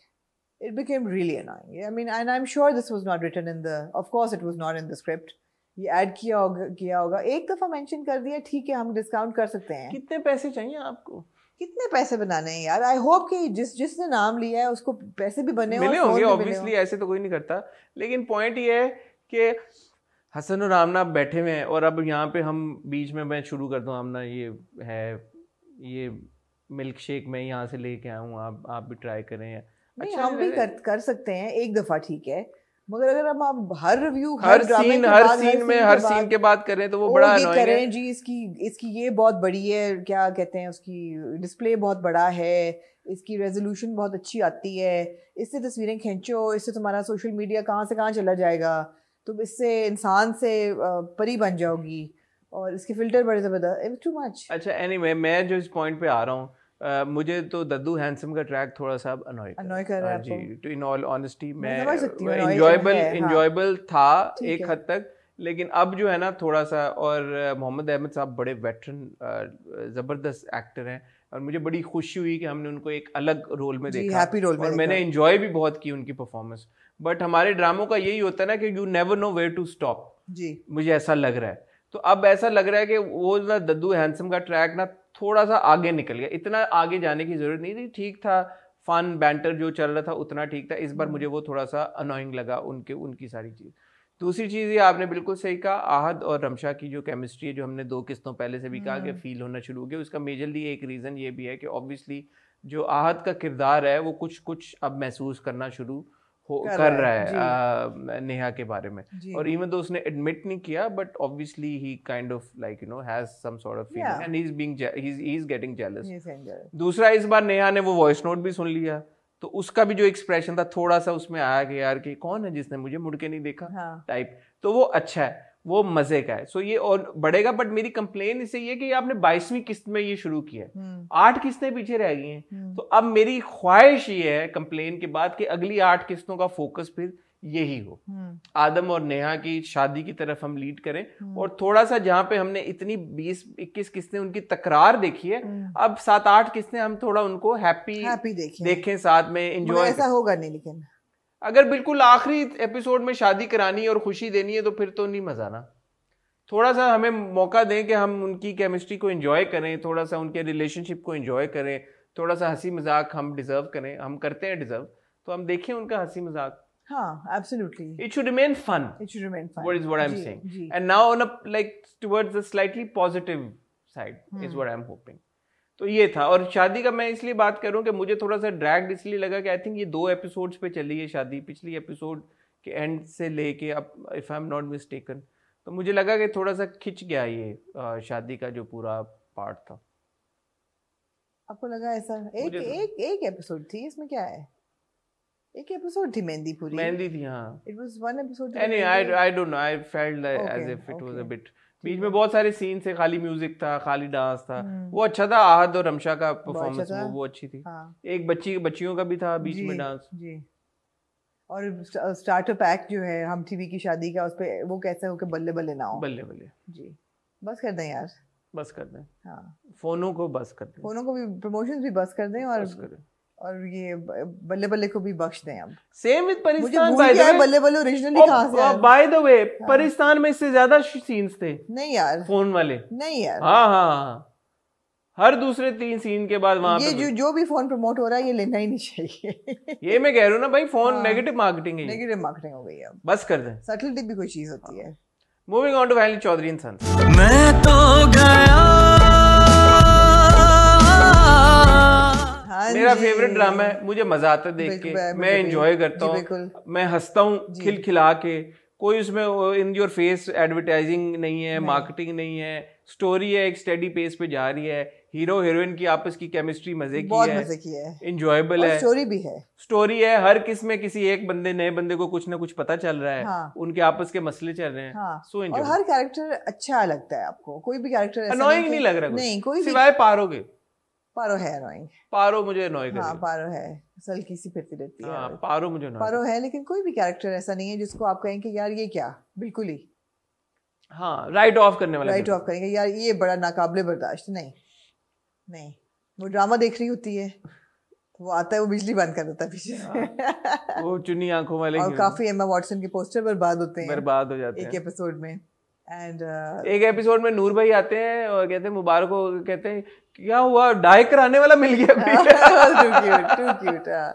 it became really annoying. I mean, I am sure this was not written in the of course it was not in the script ये ऐड किया होगा किया होगा एक दफा मेंशन कर दिया ठीक है हम डिस्काउंट कर सकते हैं कितने पैसे चाहिए आपको कितने पैसे बनाने हैं यार आई होप कि जिस जिसने नाम लिया है उसको पैसे भी बने मिले होंगे ऑब्वियसली ऐसे तो कोई नहीं करता लेकिन पॉइंट ये है कि हसन और आमना बैठे हुए हैं और अब यहाँ पे हम बीच में मैं शुरू कर दूँ आमना ये है ये मिल्क शेक मैं यहाँ से लेके आया हूँ आप आप भी ट्राई करें नहीं, अच्छा हम भी कर, कर सकते हैं एक दफ़ा ठीक है मगर अगर हम आप हर रिव्यू हर, सीन हर सीन में हर सीन के बाद करें तो वो बड़ा ये करें जी इसकी इसकी ये बहुत बड़ी है क्या कहते हैं उसकी डिस्प्ले बहुत बड़ा है इसकी रेजोल्यूशन बहुत अच्छी आती है इससे तस्वीरें खींचो इससे तुम्हारा सोशल मीडिया कहाँ से कहाँ चला जाएगा तुम इससे इंसान से परी बन जाओगी और इसके फिल्टर बड़े ज़बरदस्त टू मच अच्छा एनी anyway, मैं जो इस पॉइंट पे आ रहा हूँ Uh, मुझे तो दद्दू हैंडसम का ट्रैक थोड़ा सा अनॉय कर रहा हाँ जी टू इन ऑल ऑनेस्टी मैं एंजॉयबल हाँ। था एक हद तक लेकिन अब जो है ना थोड़ा सा और मोहम्मद अहमद साहब बड़े वेटरन ज़बरदस्त एक्टर हैं और मुझे बड़ी खुशी हुई कि हमने उनको एक अलग रोल में देखा हैप्पी रोल में और मैंने इन्जॉय भी बहुत की उनकी परफॉर्मेंस बट हमारे ड्रामों का यही होता है ना कि you never know where to stop जी मुझे ऐसा लग रहा है तो अब ऐसा लग रहा है कि वो ना दद्दू हैंडसम का ट्रैक ना थोड़ा सा आगे निकल गया इतना आगे जाने की जरूरत नहीं थी ठीक था फन बैंटर जो चल रहा था उतना ठीक था इस बार हम्म। मुझे वो थोड़ा सा अनोइंग लगा उनके उनकी सारी चीज़ दूसरी चीज़ ये आपने बिल्कुल सही कहा आहद और रमशा की जो केमिस्ट्री है जो हमने दो किस्तों पहले से भी कहा कि फील हम्म। होना शुरू हो गया उसका मेजरली एक रीज़न ये भी है कि ऑब्वियसली जो आहद का किरदार है वो कुछ कुछ अब महसूस करना शुरू हो कर, कर रहा है आ, नेहा के बारे में और इवन तो उसने एडमिट नहीं किया but obviously he kind of like you know has some sort of feeling and he is being he is getting jealous दूसरा इस बार नेहा ने वो वॉइस नोट भी सुन लिया तो उसका भी जो एक्सप्रेशन था थोड़ा सा उसमें आया कि यार कि कौन है जिसने मुझे मुड़ के नहीं देखा हाँ। टाइप तो वो अच्छा है वो मजे का है सो ये और बढ़ेगा बट मेरी कंप्लेन इसे ये कि आपने बाईसवीं किस्त में ये शुरू किया है हम्म। आठ किस्तें पीछे रह गई हैं हम्म। तो अब मेरी ख्वाहिश ये है कंप्लेन के बाद कि अगली आठ किस्तों का फोकस फिर यही हो हम्म। आदम और नेहा की शादी की तरफ हम लीड करें हम्म। और थोड़ा सा जहाँ पे हमने इतनी 20 21 किस्तें उनकी तकरार देखी है हम्म। अब सात आठ किस्तें हम थोड़ा उनको हैप्पी हैप्पी देखें देखें साथ में एंजॉय ऐसा होगा नहीं लेकिन अगर बिल्कुल आखिरी एपिसोड में शादी करानी और खुशी देनी है तो फिर तो नहीं मजा ना थोड़ा सा हमें मौका दें कि हम उनकी केमिस्ट्री को एंजॉय करें थोड़ा सा उनके रिलेशनशिप को एंजॉय करें थोड़ा सा हंसी मजाक हम डिजर्व करें हम करते हैं डिजर्व तो हम देखें उनका हंसी मजाक Huh, हाँ, absolutely. It should remain fun. It should remain fun. What is what I'm G, saying. G. And now on a like towards the slightly positive side hmm. is what I'm hoping. तो ये था और शादी का मैं इसलिए बात कर रहा हूँ कि मुझे थोड़ा सा ड्रैग इसलिए लगा कि आई थिंक ये दो एपिसोड्स पे चली है शादी पिछली एपिसोड के एंड से लेके अब if I am not mistaken तो मुझे लगा कि थोड़ा सा खिंच गया ये शादी का जो पूरा पार्ट था आपको लगा ऐसा एक तो एक एक एपिसोड थी इसमें क्या है एक एपिसोड थी मेहंदी पूरी मेहंदी थी हां it was one episode any I I don't know I felt like as if it was a bit बीच में बहुत सारे सीन से खाली म्यूजिक था खाली डांस था हम्म। वो अच्छा था आहद और रमशा का परफॉर्मेंस अच्छा वो, वो अच्छी थी हाँ। एक बच्ची बच्चियों का भी था बीच में डांस जी और स्टार्टअप पैक जो है हम टीवी की शादी का उस पे वो कैसे हो के बल्ले बल्ले ना हो बल्ले बल्ले जी बस कर दें यार बस कर दें हाँ फोनों को बस कर दें फोनों को भी प्रमोशंस भी बस कर दें और बस कर दें और ये बल्ले बल्ले को भी बख्श दें अब same with Pakistan by the way बल्ले बल्ले ओरिजिनली कहां से आया बाय द वे परिस्तान में इससे ज्यादा सीन्स थे नहीं यार फोन वाले नहीं यार हां हां हाँ। हर दूसरे तीन सीन के बाद वहां ये जो जो भी फोन प्रमोट हो रहा है ये लेना ही नहीं चाहिए ये मैं कह रहा हूँ ना भाई फोन नेगेटिव मार्केटिंग है नेगेटिव मार्केटिंग हो गई है बस कर दें सटलिटी भी कोई चीज होती हाँ। है moving on to Wali Chaudhry इंसान मैं तो गया हाँ मेरा फेवरेट ड्रामा है मुझे मजा आता है देख के मैं इंजॉय करता हूँ मैं हंसता हूँ खिलखिला के कोई उसमें इन योर फेस एडवर्टाइजिंग नहीं है मार्केटिंग नहीं है स्टोरी है एक स्टडी पेस पे जा रही है हीरो हीरोइन की आपस की केमिस्ट्री मजे की है है इंजॉयबल है स्टोरी भी है स्टोरी है हर किस में किसी एक बंदे नए बंदे को कुछ ना कुछ पता चल रहा है हाँ। उनके आपस के मसले चल रहे हैं हाँ। so और हर कैरेक्टर अच्छा लगता है आपको कोई भी कैरेक्टर अनोइंग नहीं लग रहा नहीं कोई सिवाय पारोगे पारो है अनोइंग पारो मुझे अनोइंग हाँ पारो है असल किसी फिरती रहती हाँ, है पारो मुझे पारो है लेकिन कोई भी कैरेक्टर ऐसा नहीं है जिसको आप कहें कि यार ये क्या बिल्कुल ही हाँ राइट ऑफ करने वाला राइट ऑफ करेंगे यार ये बड़ा नाकाबले बर्दाश्त नहीं नहीं वो ड्रामा देख रही होती है वो आता है वो बिजली बंद कर देता है पीछे हाँ, वो चुनी आंखों वाले और काफी एम्मा वाटसन के पोस्टर बर्बाद होते हैं बर्बाद हो जाते हैं एक एपिसोड में एंड uh, एक एपिसोड में नूर भाई आते हैं और कहते हैं मुबारक हो कहते हैं क्या हुआ डाई कराने वाला मिल गया अभी [LAUGHS] uh,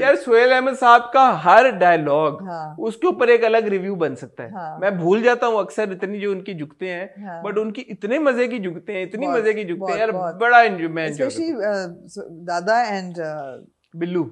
यार सुहेल अहमद साहब का हर डायलॉग हाँ। उसके ऊपर एक अलग रिव्यू बन सकता है हाँ। मैं भूल जाता हूँ अक्सर इतनी जो उनकी जुगते हैं हाँ। बट उनकी इतने मजे की जुगते हैं इतनी मजे की जुगते हैं यार बड़ा enjoy uh, Dada and uh, Billu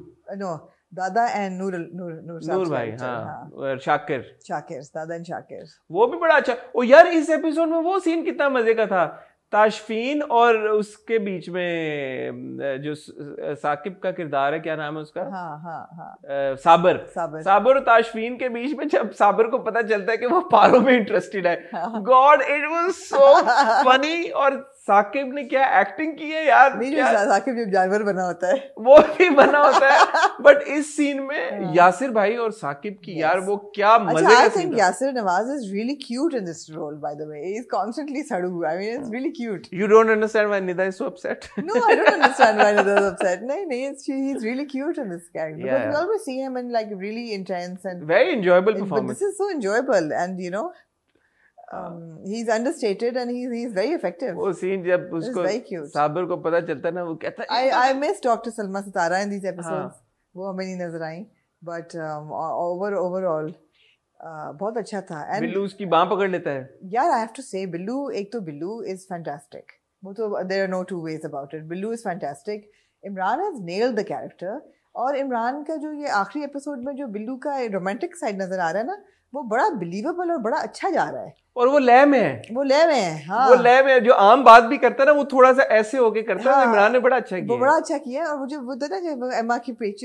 no Dada and Noor Noor Noor, Noor भाई हाँ, हाँ। शाकिर शाकिर दादा एंड शाकिर वो भी बड़ा अच्छा ओ यार इस एपिसोड में वो सीन कितना मजे का था ताशफीन और उसके बीच में जो साकिब का किरदार है क्या नाम है उसका हाँ, हाँ, हाँ. आ, साबर साबर साबर और ताशफीन के बीच में जब साबर को पता चलता है कि वो पारों में इंटरेस्टेड है god it was so funny और साकिब ने क्या एक्टिंग की है यार नहीं क्या? साकिब जब जानवर बना होता है वो भी बना होता है बट [LAUGHS] इस सीन में yeah. हाँ। यासिर भाई और साकिब की yes. यार वो क्या अच्छा, मजे का सीन है Yasir Nawaz is really cute in this role by the way he is constantly सड़ू I mean it's really cute you don't understand why Nida is so upset no I don't understand why Nida is upset नहीं नहीं it's he is really cute in this character because we always see him in like really intense and very enjoyable performance this is so enjoyable and you no हाँ। um, he's understated and he's he's very effective वो सीन जब उसको साबर को पता चलता ना वो कहता है I I miss Dr. Salma Sitara in these हाँ। episodes वो हमें नहीं नजर आई but um, over overall uh, बहुत अच्छा था बिल्लू उसकी पकड़ लेता है यार बिल्लू एक तो बिल्लू वो तो बिल्लू इमरान और इमरान का जो ये आखिरी एपिसोड में जो बिल्लू का रोमांटिक साइड नज़र आ रहा है ना वो बड़ा बिलीवेबल और बड़ा अच्छा जा रहा है और वो लय में है वो लय में है हाँ। वो लय में है जो आम बात भी करता है ना वो थोड़ा सा ऐसे होके करता हाँ। है इमरान ने बड़ा अच्छा किया वो बड़ा अच्छा किया है और मुझे वो था तो ना एमा की पेज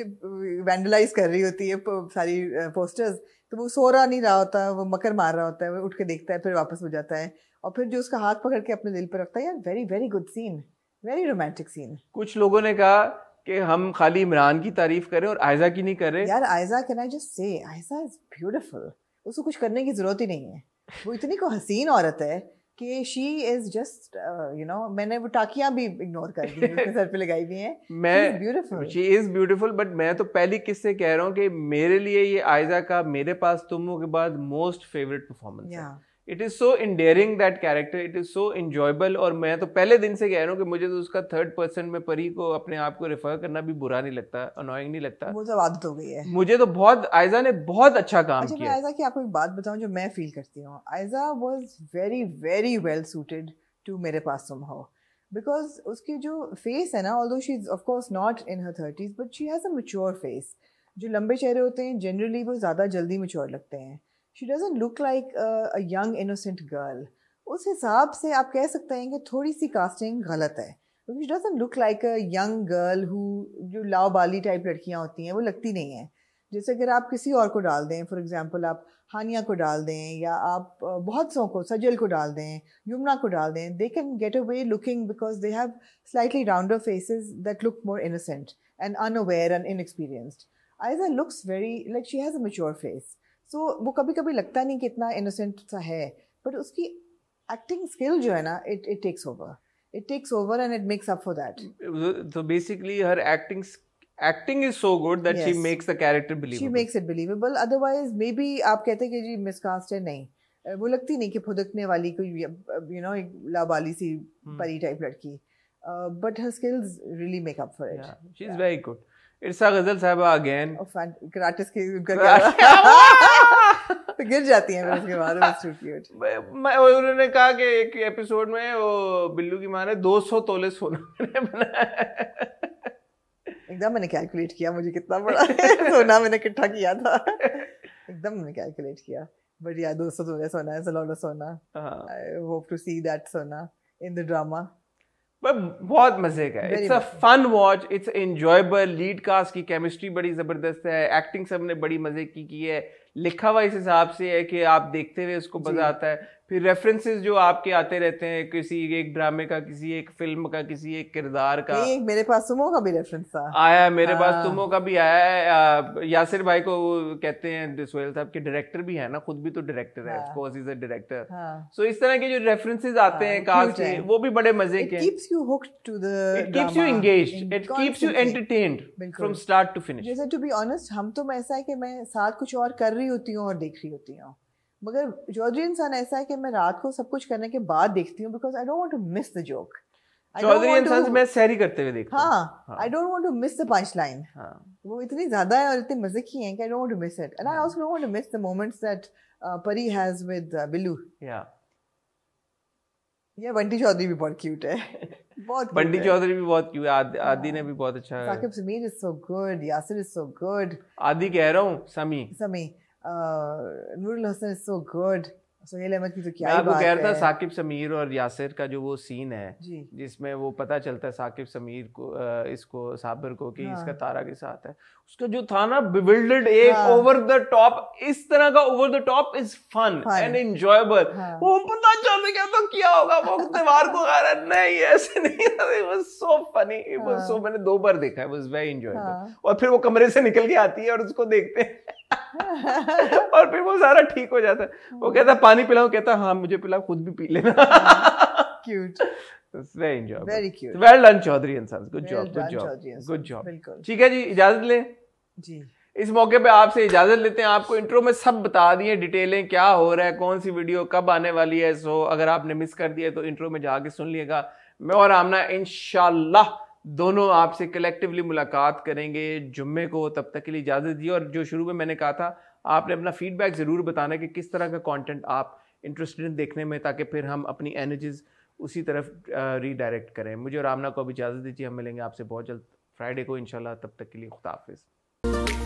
वैंडलाइज कर रही होती है सारी पोस्टर्स तो वो सो रहा नहीं रहा होता वो मकर मार रहा होता है वो उठ के देखता है फिर वापस हो जाता है और फिर जो उसका हाथ पकड़ के अपने दिल पर रखता है यार very very good scene very romantic scene कुछ लोगों ने कहा कि हम खाली इमरान की तारीफ करें और आयजा की नहीं कर रहे यार आयजा can I just say आयजा is beautiful उसको कुछ करने की ज़रूरत ही नहीं है वो इतनी को हसीन औरत है कि she is just you know मैंने वो टाकियां भी इग्नोर कर दी उसके सर पे लगाई हुई हैं मैं beautiful she is beautiful but मैं तो पहली किससे कह रहा हूँ कि मेरे लिए ये आयजा का मेरे पास तुम के बाद मोस्ट फेवरेट परफॉर्मेंस है it is so endearing that character it is so enjoyable और मैं तो पहले दिन से कह रहा हूँ कि मुझे तो उसका थर्ड पर्सन में परी को अपने आप को रेफर करना भी बुरा नहीं लगता अनोइंग नहीं लगता वो आदत हो गई है मुझे तो बहुत आयजा ने बहुत अच्छा काम अच्छा, किया आयजा की आपको एक बात बताऊँ जो मैं फील करती हूँ Ayeza was very very well suited to मेरे पास सुम हाउ बिकॉज उसकी जो फेस है ना all she is of course not in her thirties but she has a mature face जो लंबे चेहरे होते हैं जनरली वो ज़्यादा जल्दी मच्योर लगते हैं she doesn't look like a young innocent girl उस हिसाब से आप कह सकते हैं कि थोड़ी सी कास्टिंग गलत है क्योंकि she doesn't look like a young girl who जो लाओ बाली टाइप लड़कियाँ होती हैं वो लगती नहीं है जैसे अगर आप किसी और को डाल दें फॉर एग्जांपल आप हानिया को डाल दें या आप बहुत सौ को सजल को डाल दें यमुना को डाल दें they can get away looking because they have slightly rounder faces that look more innocent and unaware and inexperienced Aiza looks very like she has a mature face so so, वो कभी कभी लगता नहीं कि इतना इनोसेंट सा है बट उसकी एक्टिंग स्किल जो है ना it it takes over it takes over and it makes up for that तो basically her acting acting is so good that yes. she makes the character believable. She makes it believable. Otherwise, maybe आप कहते कि जी miscast है नहीं uh, वो लगती नहीं कि फुदकने वाली कोई यू uh, नो uh, एक लाबाली सी hmm. परी टाइप लड़की but her skills really make up for it she is very good Irsa Ghazal Sahiba again क्राटिस की [LAUGHS] [LAUGHS] तो गिर जाती है उसके बाद मैं उन्होंने कहा कि एक एपिसोड में वो बिल्लू की माँ ने 200 तोले सोना बनाया एकदम मैंने कैलकुलेट किया मुझे कितना बड़ा [LAUGHS] सोना मैंने इकट्ठा किया था एकदम मैंने कैलकुलेट किया बट या दो सौ तोले सोना है सोना I hope to see that Sona in the drama बहुत मजे का it's a fun watch it's enjoyable lead cast की केमिस्ट्री बड़ी ज़बरदस्त है एक्टिंग सब ने बड़ी मज़े की की है लिखा हुआ इस हिसाब से है कि आप देखते हुए उसको मज़ा आता है फिर रेफरेंसेस जो आपके आते रहते हैं किसी एक ड्रामे का किसी एक फिल्म का किसी एक किरदार का नहीं मेरे पास तुमो का भी रेफरेंस था आया मेरे पास हाँ। तुमो का भी आया है यासिर भाई को कहते हैं सोहेल साहब के डायरेक्टर भी है ना खुद भी तो डायरेक्टर है of course is a director so इस तरह के जो रेफरेंसेस हाँ, आते हैं कास्ट में वो भी बड़े मजे के keeps you hooked to the it keeps you engaged it keeps you entertained from start to finish जैसे टू बी ऑनेस्ट हम तो ऐसा है कि मैं साथ कुछ और कर रही होती हूं और देख रही होती हूं मगर चौधरी इंसान ऐसा है कि मैं रात को सब कुछ करने के बाद देखती हूँ because I don't to miss the joke Chaudhry इंसान मैं करते हुए देखता हाँ I don't to miss the punch line वो इतनी ज्यादा है और मजे की हैं कि I don't to miss it and I don't to miss the moments that Pari has with या या बंटी चौधरी भी बहुत क्यूट है [LAUGHS] बहुत बंटी चौधरी भी बहुत क्यूट है आदि ने भी बहुत अच्छा है Saqib Sameer is so good Yasir is so good आदि कह रहा हूँ Sami Sami Noorul Hassan is so good Sohail Ahmed की तो क्या आपको कह रहा था साकिब समीर और यासिर का जो वो सीन है जिसमें वो पता चलता है साकिब समीर को uh, इसको साबिर को कि हाँ। इसका तारा के साथ है उसका जो था ना बिविल्डर्ड एक ओवर द टॉप इस तरह का over the top is fun and enjoyable वो पता चल क्या तो क्या होगा वो दीवार को कह रहा नहीं ऐसे नहीं it was so funny it was so मैंने दो बार देखा है वाज वेरी एंजॉयबल और फिर वो कमरे से निकल के आती है और उसको देखते हैं और फिर वो सारा ठीक हो जाता है वो oh कहता है पानी पिलाओ कहता हाँ मुझे पिलाओ खुद भी पी लेना क्यूट चौधरी इंसान good job good job good job ठीक है जी इजाजत लें जी इस मौके पे आपसे इजाज़त लेते हैं आपको इंट्रो में सब बता दिए डिटेलें क्या हो रहा है कौन सी वीडियो कब आने वाली है सो अगर आपने मिस कर दिया तो इंट्रो में जाके सुन लिएगा मैं और आमना इनशाला दोनों आपसे कलेक्टिवली मुलाकात करेंगे जुम्मे को तब तक के लिए इजाज़त दी और जो शुरू में मैंने कहा था आपने अपना फीडबैक ज़रूर बताना कि किस तरह का कंटेंट आप इंटरेस्टेड हैं देखने में ताकि फिर हम अपनी एनर्जीज़ उसी तरफ रीडायरेक्ट करें मुझे और आमना को अब इजाज़त दीजिए हम मिलेंगे आपसे बहुत जल्द फ्राइडे को इनशाला तब तक के लिए खुदाफिज़